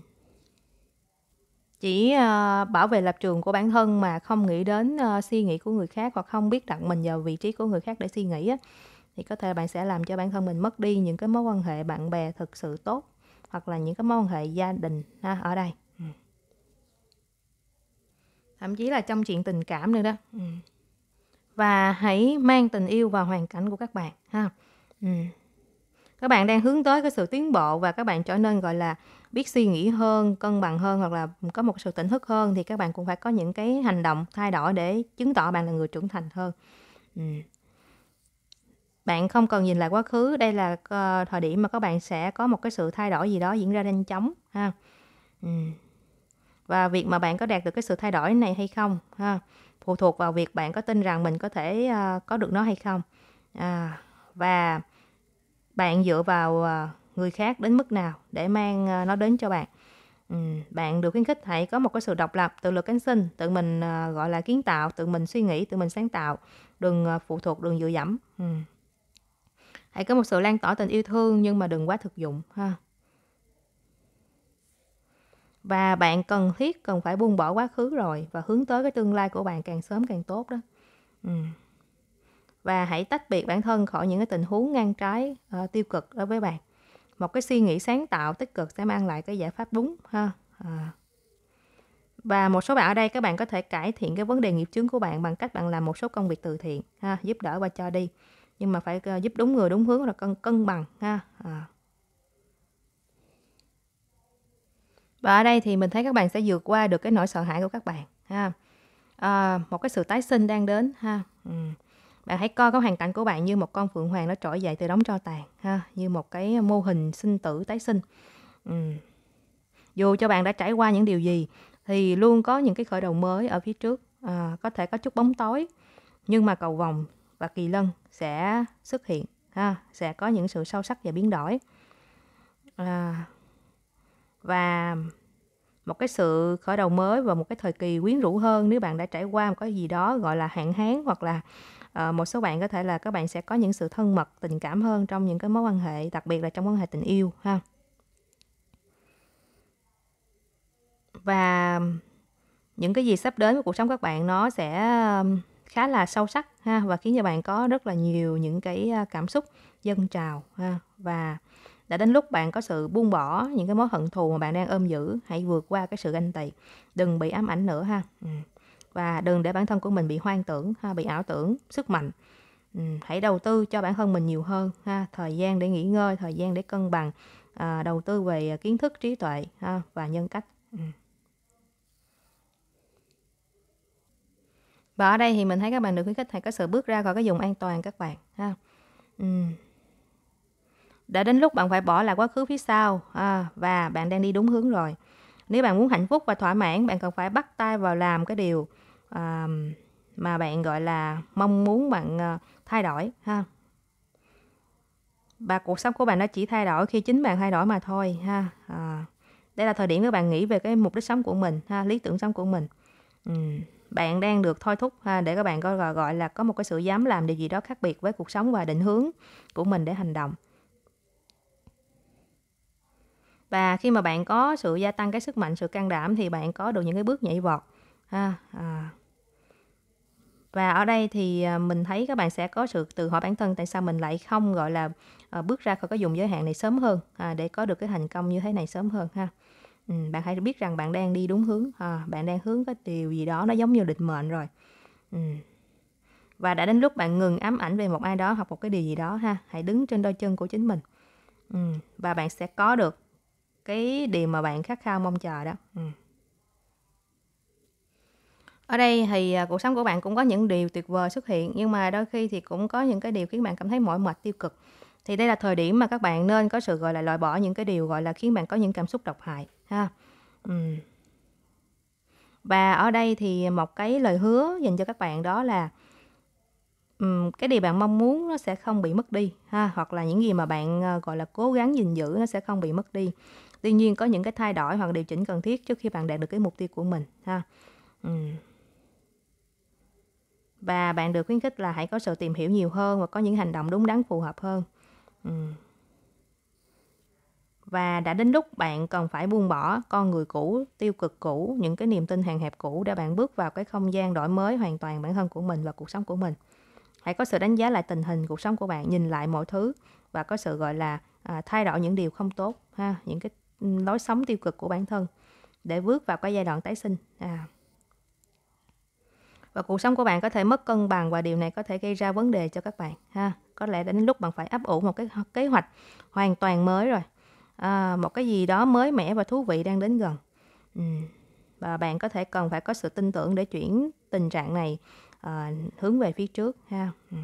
chỉ ờ, bảo vệ lập trường của bản thân mà không nghĩ đến ờ, suy nghĩ của người khác hoặc không biết đặt mình vào vị trí của người khác để suy nghĩ á, thì có thể bạn sẽ làm cho bản thân mình mất đi những cái mối quan hệ bạn bè thực sự tốt hoặc là những cái mối quan hệ gia đình ha, ở đây ừ. thậm chí là trong chuyện tình cảm nữa đó ừ. và hãy mang tình yêu vào hoàn cảnh của các bạn ha ừ các bạn đang hướng tới cái sự tiến bộ và các bạn trở nên gọi là biết suy nghĩ hơn cân bằng hơn hoặc là có một sự tỉnh thức hơn thì các bạn cũng phải có những cái hành động thay đổi để chứng tỏ bạn là người trưởng thành hơn ừ. bạn không cần nhìn lại quá khứ đây là ờ, thời điểm mà các bạn sẽ có một cái sự thay đổi gì đó diễn ra nhanh chóng ha ừ. và việc mà bạn có đạt được cái sự thay đổi này hay không ha phụ thuộc vào việc bạn có tin rằng mình có thể uh, có được nó hay không à, và bạn dựa vào ờ, người khác đến mức nào để mang ờ, nó đến cho bạn ừ, bạn được khuyến khích hãy có một cái sự độc lập tự lực cánh sinh tự mình ờ, gọi là kiến tạo tự mình suy nghĩ tự mình sáng tạo đừng phụ thuộc đừng dựa dẫm ừ. hãy có một sự lan tỏa tình yêu thương nhưng mà đừng quá thực dụng ha và bạn cần thiết cần phải buông bỏ quá khứ rồi và hướng tới cái tương lai của bạn càng sớm càng tốt đó ừ và hãy tách biệt bản thân khỏi những cái tình huống ngang trái uh, tiêu cực đối với bạn một cái suy nghĩ sáng tạo tích cực sẽ mang lại cái giải pháp đúng ha à. và một số bạn ở đây các bạn có thể cải thiện cái vấn đề nghiệp chướng của bạn bằng cách bạn làm một số công việc từ thiện ha giúp đỡ và cho đi nhưng mà phải ờ, giúp đúng người đúng hướng là cân cân bằng ha à. và ở đây thì mình thấy các bạn sẽ vượt qua được cái nỗi sợ hãi của các bạn ha à, một cái sự tái sinh đang đến ha ừ bạn hãy coi cái hoàn cảnh của bạn như một con phượng hoàng nó trỗi dậy từ đống tro tàn ha như một cái mô hình sinh tử tái sinh ừ. dù cho bạn đã trải qua những điều gì thì luôn có những cái khởi đầu mới ở phía trước à, có thể có chút bóng tối nhưng mà cầu vòng và kỳ lân sẽ xuất hiện ha sẽ có những sự sâu sắc và biến đổi à, và một cái sự khởi đầu mới và một cái thời kỳ quyến rũ hơn nếu bạn đã trải qua một cái gì đó gọi là hạn hán hoặc là Ờ, một số bạn có thể là các bạn sẽ có những sự thân mật tình cảm hơn trong những cái mối quan hệ đặc biệt là trong quan hệ tình yêu ha và những cái gì sắp đến của cuộc sống các bạn nó sẽ khá là sâu sắc ha và khiến cho bạn có rất là nhiều những cái ờ, cảm xúc dâng trào ha và đã đến lúc bạn có sự buông bỏ những cái mối hận thù mà bạn đang ôm giữ hãy vượt qua cái sự ganh tị đừng bị ám ảnh nữa ha ừ và đừng để bản thân của mình bị hoang tưởng ha, bị ảo tưởng sức mạnh ừ, hãy đầu tư cho bản thân mình nhiều hơn ha thời gian để nghỉ ngơi thời gian để cân bằng à, đầu tư về kiến thức trí tuệ ha, và nhân cách ừ. và ở đây thì mình thấy các bạn được khuyến khích hãy có sự bước ra khỏi cái vùng an toàn các bạn ha ừ. đã đến lúc bạn phải bỏ lại quá khứ phía sau à, và bạn đang đi đúng hướng rồi nếu bạn muốn hạnh phúc và thỏa mãn bạn cần phải bắt tay vào làm cái điều um, mà bạn gọi là mong muốn bạn uh, thay đổi ha và cuộc sống của bạn nó chỉ thay đổi khi chính bạn thay đổi mà thôi ha à, đây là thời điểm các bạn nghĩ về cái mục đích sống của mình ha lý tưởng sống của mình ừ. bạn đang được thôi thúc ha để các bạn có gọi là có một cái sự dám làm điều gì đó khác biệt với cuộc sống và định hướng của mình để hành động và khi mà bạn có sự gia tăng cái sức mạnh sự can đảm thì bạn có được những cái bước nhảy vọt ha à. và ở đây thì à, mình thấy các bạn sẽ có sự tự hỏi bản thân tại sao mình lại không gọi là à, bước ra khỏi cái vùng giới hạn này sớm hơn à, để có được cái thành công như thế này sớm hơn ha ừ, bạn hãy biết rằng bạn đang đi đúng hướng à, bạn đang hướng cái điều gì đó nó giống như định mệnh rồi ừ. và đã đến lúc bạn ngừng ám ảnh về một ai đó hoặc một cái điều gì đó ha hãy đứng trên đôi chân của chính mình ừ. và bạn sẽ có được cái điều mà bạn khát khao mong chờ đó ừ. Ở đây thì à, cuộc sống của bạn cũng có những điều tuyệt vời xuất hiện, nhưng mà đôi khi thì cũng có những cái điều khiến bạn cảm thấy mỏi mệt tiêu cực. Thì đây là thời điểm mà các bạn nên có sự gọi là loại bỏ những cái điều gọi là khiến bạn có những cảm xúc độc hại ha. Và ở đây thì một cái lời hứa dành cho các bạn đó là ừm, cái điều bạn mong muốn nó sẽ không bị mất đi ha, hoặc là những gì mà bạn à, gọi là cố gắng gìn giữ nó sẽ không bị mất đi. Tuy nhiên có những cái thay đổi hoặc điều chỉnh cần thiết trước khi bạn đạt được cái mục tiêu của mình ha. Ừm và bạn được khuyến khích là hãy có sự tìm hiểu nhiều hơn và có những hành động đúng đắn phù hợp hơn và đã đến lúc bạn cần phải buông bỏ con người cũ tiêu cực cũ những cái niềm tin hàng hẹp cũ để bạn bước vào cái không gian đổi mới hoàn toàn bản thân của mình và cuộc sống của mình hãy có sự đánh giá lại tình hình cuộc sống của bạn nhìn lại mọi thứ và có sự gọi là à, thay đổi những điều không tốt ha những cái lối sống tiêu cực của bản thân để bước vào cái giai đoạn tái sinh à và cuộc sống của bạn có thể mất cân bằng và điều này có thể gây ra vấn đề cho các bạn ha có lẽ đến lúc bạn phải ấp ủ một cái kế hoạch hoàn toàn mới rồi à, một cái gì đó mới mẻ và thú vị đang đến gần ừ. và bạn có thể cần phải có sự tin tưởng để chuyển tình trạng này à, hướng về phía trước ha ừ.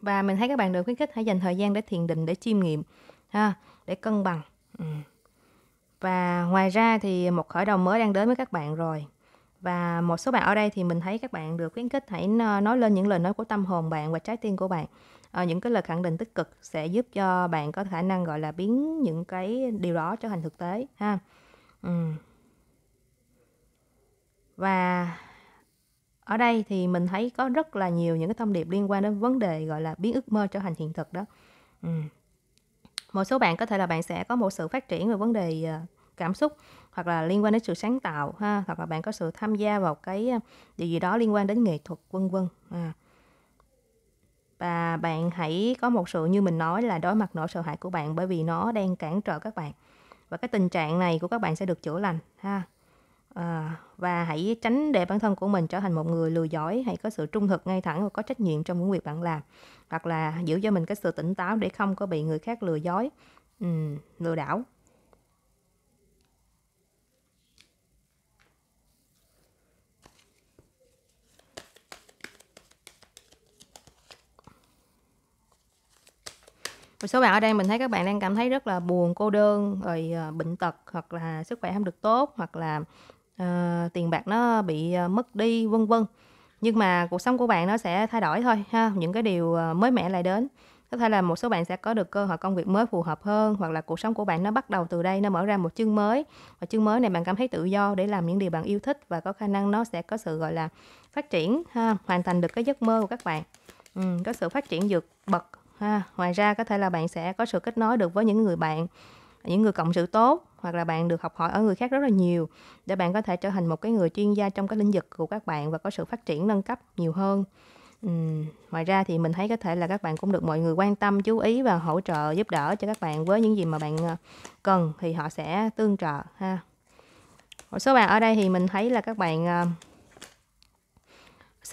và mình thấy các bạn được khuyến khích hãy dành thời gian để thiền định để chiêm nghiệm ha để cân bằng ừ. và ngoài ra thì một khởi đầu mới đang đến với các bạn rồi và một số bạn ở đây thì mình thấy các bạn được khuyến khích hãy ờ, nói lên những lời nói của tâm hồn bạn và trái tim của bạn à, những cái lời khẳng định tích cực sẽ giúp cho bạn có khả năng gọi là biến những cái điều đó trở thành thực tế ha ừ. và ở đây thì mình thấy có rất là nhiều những cái thông điệp liên quan đến vấn đề gọi là biến ước mơ trở thành hiện thực đó ừ một số bạn có thể là bạn sẽ có một sự phát triển về vấn đề ờ, cảm xúc hoặc là liên quan đến sự sáng tạo ha hoặc là bạn có sự tham gia vào cái ờ, điều gì đó liên quan đến nghệ thuật vân vân à. và bạn hãy có một sự như mình nói là đối mặt nỗi sợ hãi của bạn bởi vì nó đang cản trở các bạn và cái tình trạng này của các bạn sẽ được chữa lành ha À, và hãy tránh để bản thân của mình trở thành một người lừa dối hãy có sự trung thực ngay thẳng và có trách nhiệm trong những việc bạn làm hoặc là giữ cho mình cái sự tỉnh táo để không có bị người khác lừa dối ừ, lừa đảo một số bạn ở đây mình thấy các bạn đang cảm thấy rất là buồn cô đơn rồi ờ, bệnh tật hoặc là sức khỏe không được tốt hoặc là à, tiền bạc nó bị à, mất đi vân vân nhưng mà cuộc sống của bạn nó sẽ thay đổi thôi ha những cái điều ờ, mới mẻ lại đến có thể là một số bạn sẽ có được cơ hội công việc mới phù hợp hơn hoặc là cuộc sống của bạn nó bắt đầu từ đây nó mở ra một chương mới và chương mới này bạn cảm thấy tự do để làm những điều bạn yêu thích và có khả năng nó sẽ có sự gọi là phát triển ha hoàn thành được cái giấc mơ của các bạn ừ, có sự phát triển vượt bậc ha ngoài ra có thể là bạn sẽ có sự kết nối được với những người bạn những người cộng sự tốt hoặc là bạn được học hỏi ở người khác rất là nhiều để bạn có thể trở thành một cái người chuyên gia trong cái lĩnh vực của các bạn và có sự phát triển nâng cấp nhiều hơn Ừ. ngoài ra thì mình thấy có thể là các bạn cũng được mọi người quan tâm chú ý và hỗ trợ giúp đỡ cho các bạn với những gì mà bạn ờ, cần thì họ sẽ tương trợ ha một số bạn ở đây thì mình thấy là các bạn ờ,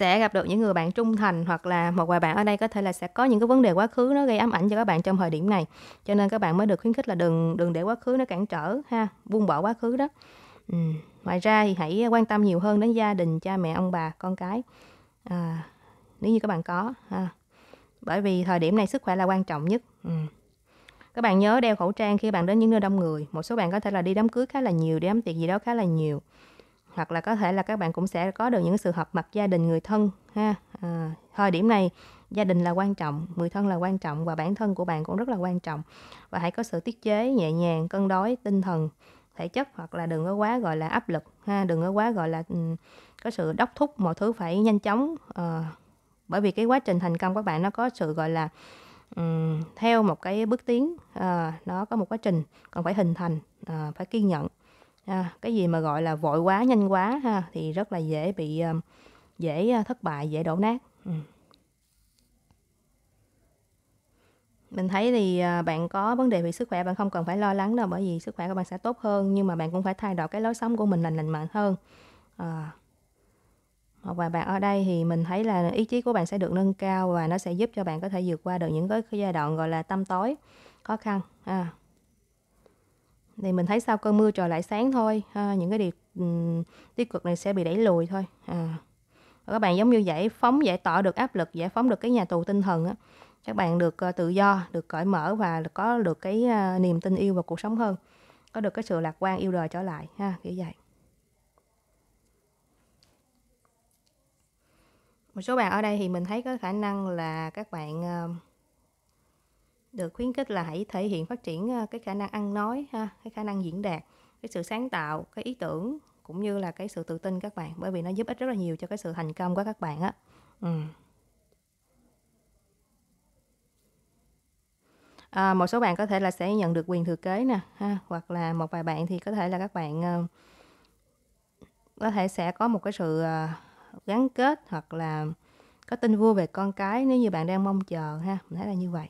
sẽ gặp được những người bạn trung thành hoặc là một vài bạn ở đây có thể là sẽ có những cái vấn đề quá khứ nó gây ám ảnh cho các bạn trong thời điểm này cho nên các bạn mới được khuyến khích là đừng đừng để quá khứ nó cản trở ha buông bỏ quá khứ đó ừ. ngoài ra thì hãy quan tâm nhiều hơn đến gia đình cha mẹ ông bà con cái à, nếu như các bạn có ha bởi vì thời điểm này sức khỏe là quan trọng nhất ừ. các bạn nhớ đeo khẩu trang khi bạn đến những nơi đông người một số bạn có thể là đi đám cưới khá là nhiều đi đám tiệc gì đó khá là nhiều hoặc là có thể là các bạn cũng sẽ có được những sự hợp mặt gia đình người thân ha à, thời điểm này gia đình là quan trọng người thân là quan trọng và bản thân của bạn cũng rất là quan trọng và hãy có sự tiết chế nhẹ nhàng cân đối tinh thần thể chất hoặc là đừng có quá gọi là áp lực ha đừng có quá gọi là ừ, có sự đốc thúc mọi thứ phải nhanh chóng à, bởi vì cái quá trình thành công các bạn nó có sự gọi là um, theo một cái bước tiến uh, nó có một quá trình còn phải hình thành uh, phải kiên nhẫn à, cái gì mà gọi là vội quá nhanh quá ha thì rất là dễ bị ờ, dễ ờ, thất bại dễ đổ nát ừ. mình thấy thì ờ, bạn có vấn đề về sức khỏe bạn không cần phải lo lắng đâu bởi vì sức khỏe của bạn sẽ tốt hơn nhưng mà bạn cũng phải thay đổi cái lối sống của mình lành lành mạnh hơn à. và bạn ở đây thì mình thấy là ý chí của bạn sẽ được nâng cao và nó sẽ giúp cho bạn có thể vượt qua được những cái giai đoạn gọi là tâm tối khó khăn à thì mình thấy sau cơn mưa trời lại sáng thôi à, những cái điều um, tiêu cực này sẽ bị đẩy lùi thôi à. Và các bạn giống như vậy phóng giải tỏ được áp lực giải phóng được cái nhà tù tinh thần á các bạn được uh, tự do được cởi mở và có được cái uh, niềm tin yêu vào cuộc sống hơn có được cái sự lạc quan yêu đời trở lại ha kiểu vậy một số bạn ở đây thì mình thấy có khả năng là các bạn uh, được khuyến khích là hãy thể hiện phát triển ờ, cái khả năng ăn nói ha cái khả năng diễn đạt cái sự sáng tạo cái ý tưởng cũng như là cái sự tự tin các bạn bởi vì nó giúp ích rất là nhiều cho cái sự thành công của các bạn á ừ. à, một số bạn có thể là sẽ nhận được quyền thừa kế nè ha hoặc là một vài bạn thì có thể là các bạn uh, có thể sẽ có một cái sự uh, gắn kết hoặc là có tin vui về con cái nếu như bạn đang mong chờ ha mình thấy là như vậy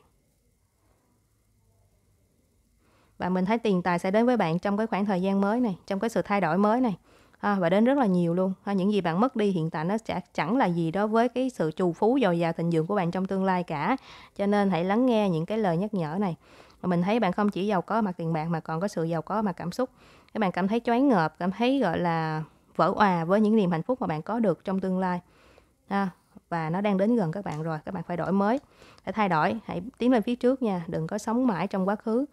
và mình thấy tiền tài sẽ đến với bạn trong cái khoảng thời gian mới này trong cái sự thay đổi mới này à, và đến rất là nhiều luôn à, những gì bạn mất đi hiện tại nó sẽ chẳng là gì đó với cái sự trù phú dồi dào thịnh vượng của bạn trong tương lai cả cho nên hãy lắng nghe những cái lời nhắc nhở này mà mình thấy bạn không chỉ giàu có mặt tiền bạc mà còn có sự giàu có mặt cảm xúc các bạn cảm thấy choáng ngợp cảm thấy gọi là vỡ òa với những niềm hạnh phúc mà bạn có được trong tương lai à, và nó đang đến gần các bạn rồi các bạn phải đổi mới phải thay đổi hãy tiến lên phía trước nha đừng có sống mãi trong quá khứ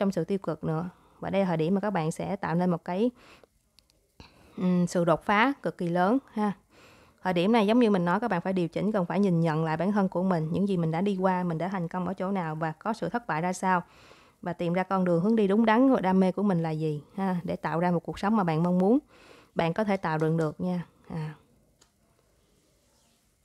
trong sự tiêu cực nữa và đây là thời điểm mà các bạn sẽ tạo nên một cái um, sự đột phá cực kỳ lớn ha thời điểm này giống như mình nói các bạn phải điều chỉnh cần phải nhìn nhận lại bản thân của mình những gì mình đã đi qua mình đã thành công ở chỗ nào và có sự thất bại ra sao và tìm ra con đường hướng đi đúng đắn và đam mê của mình là gì ha để tạo ra một cuộc sống mà bạn mong muốn bạn có thể tạo được được nha à,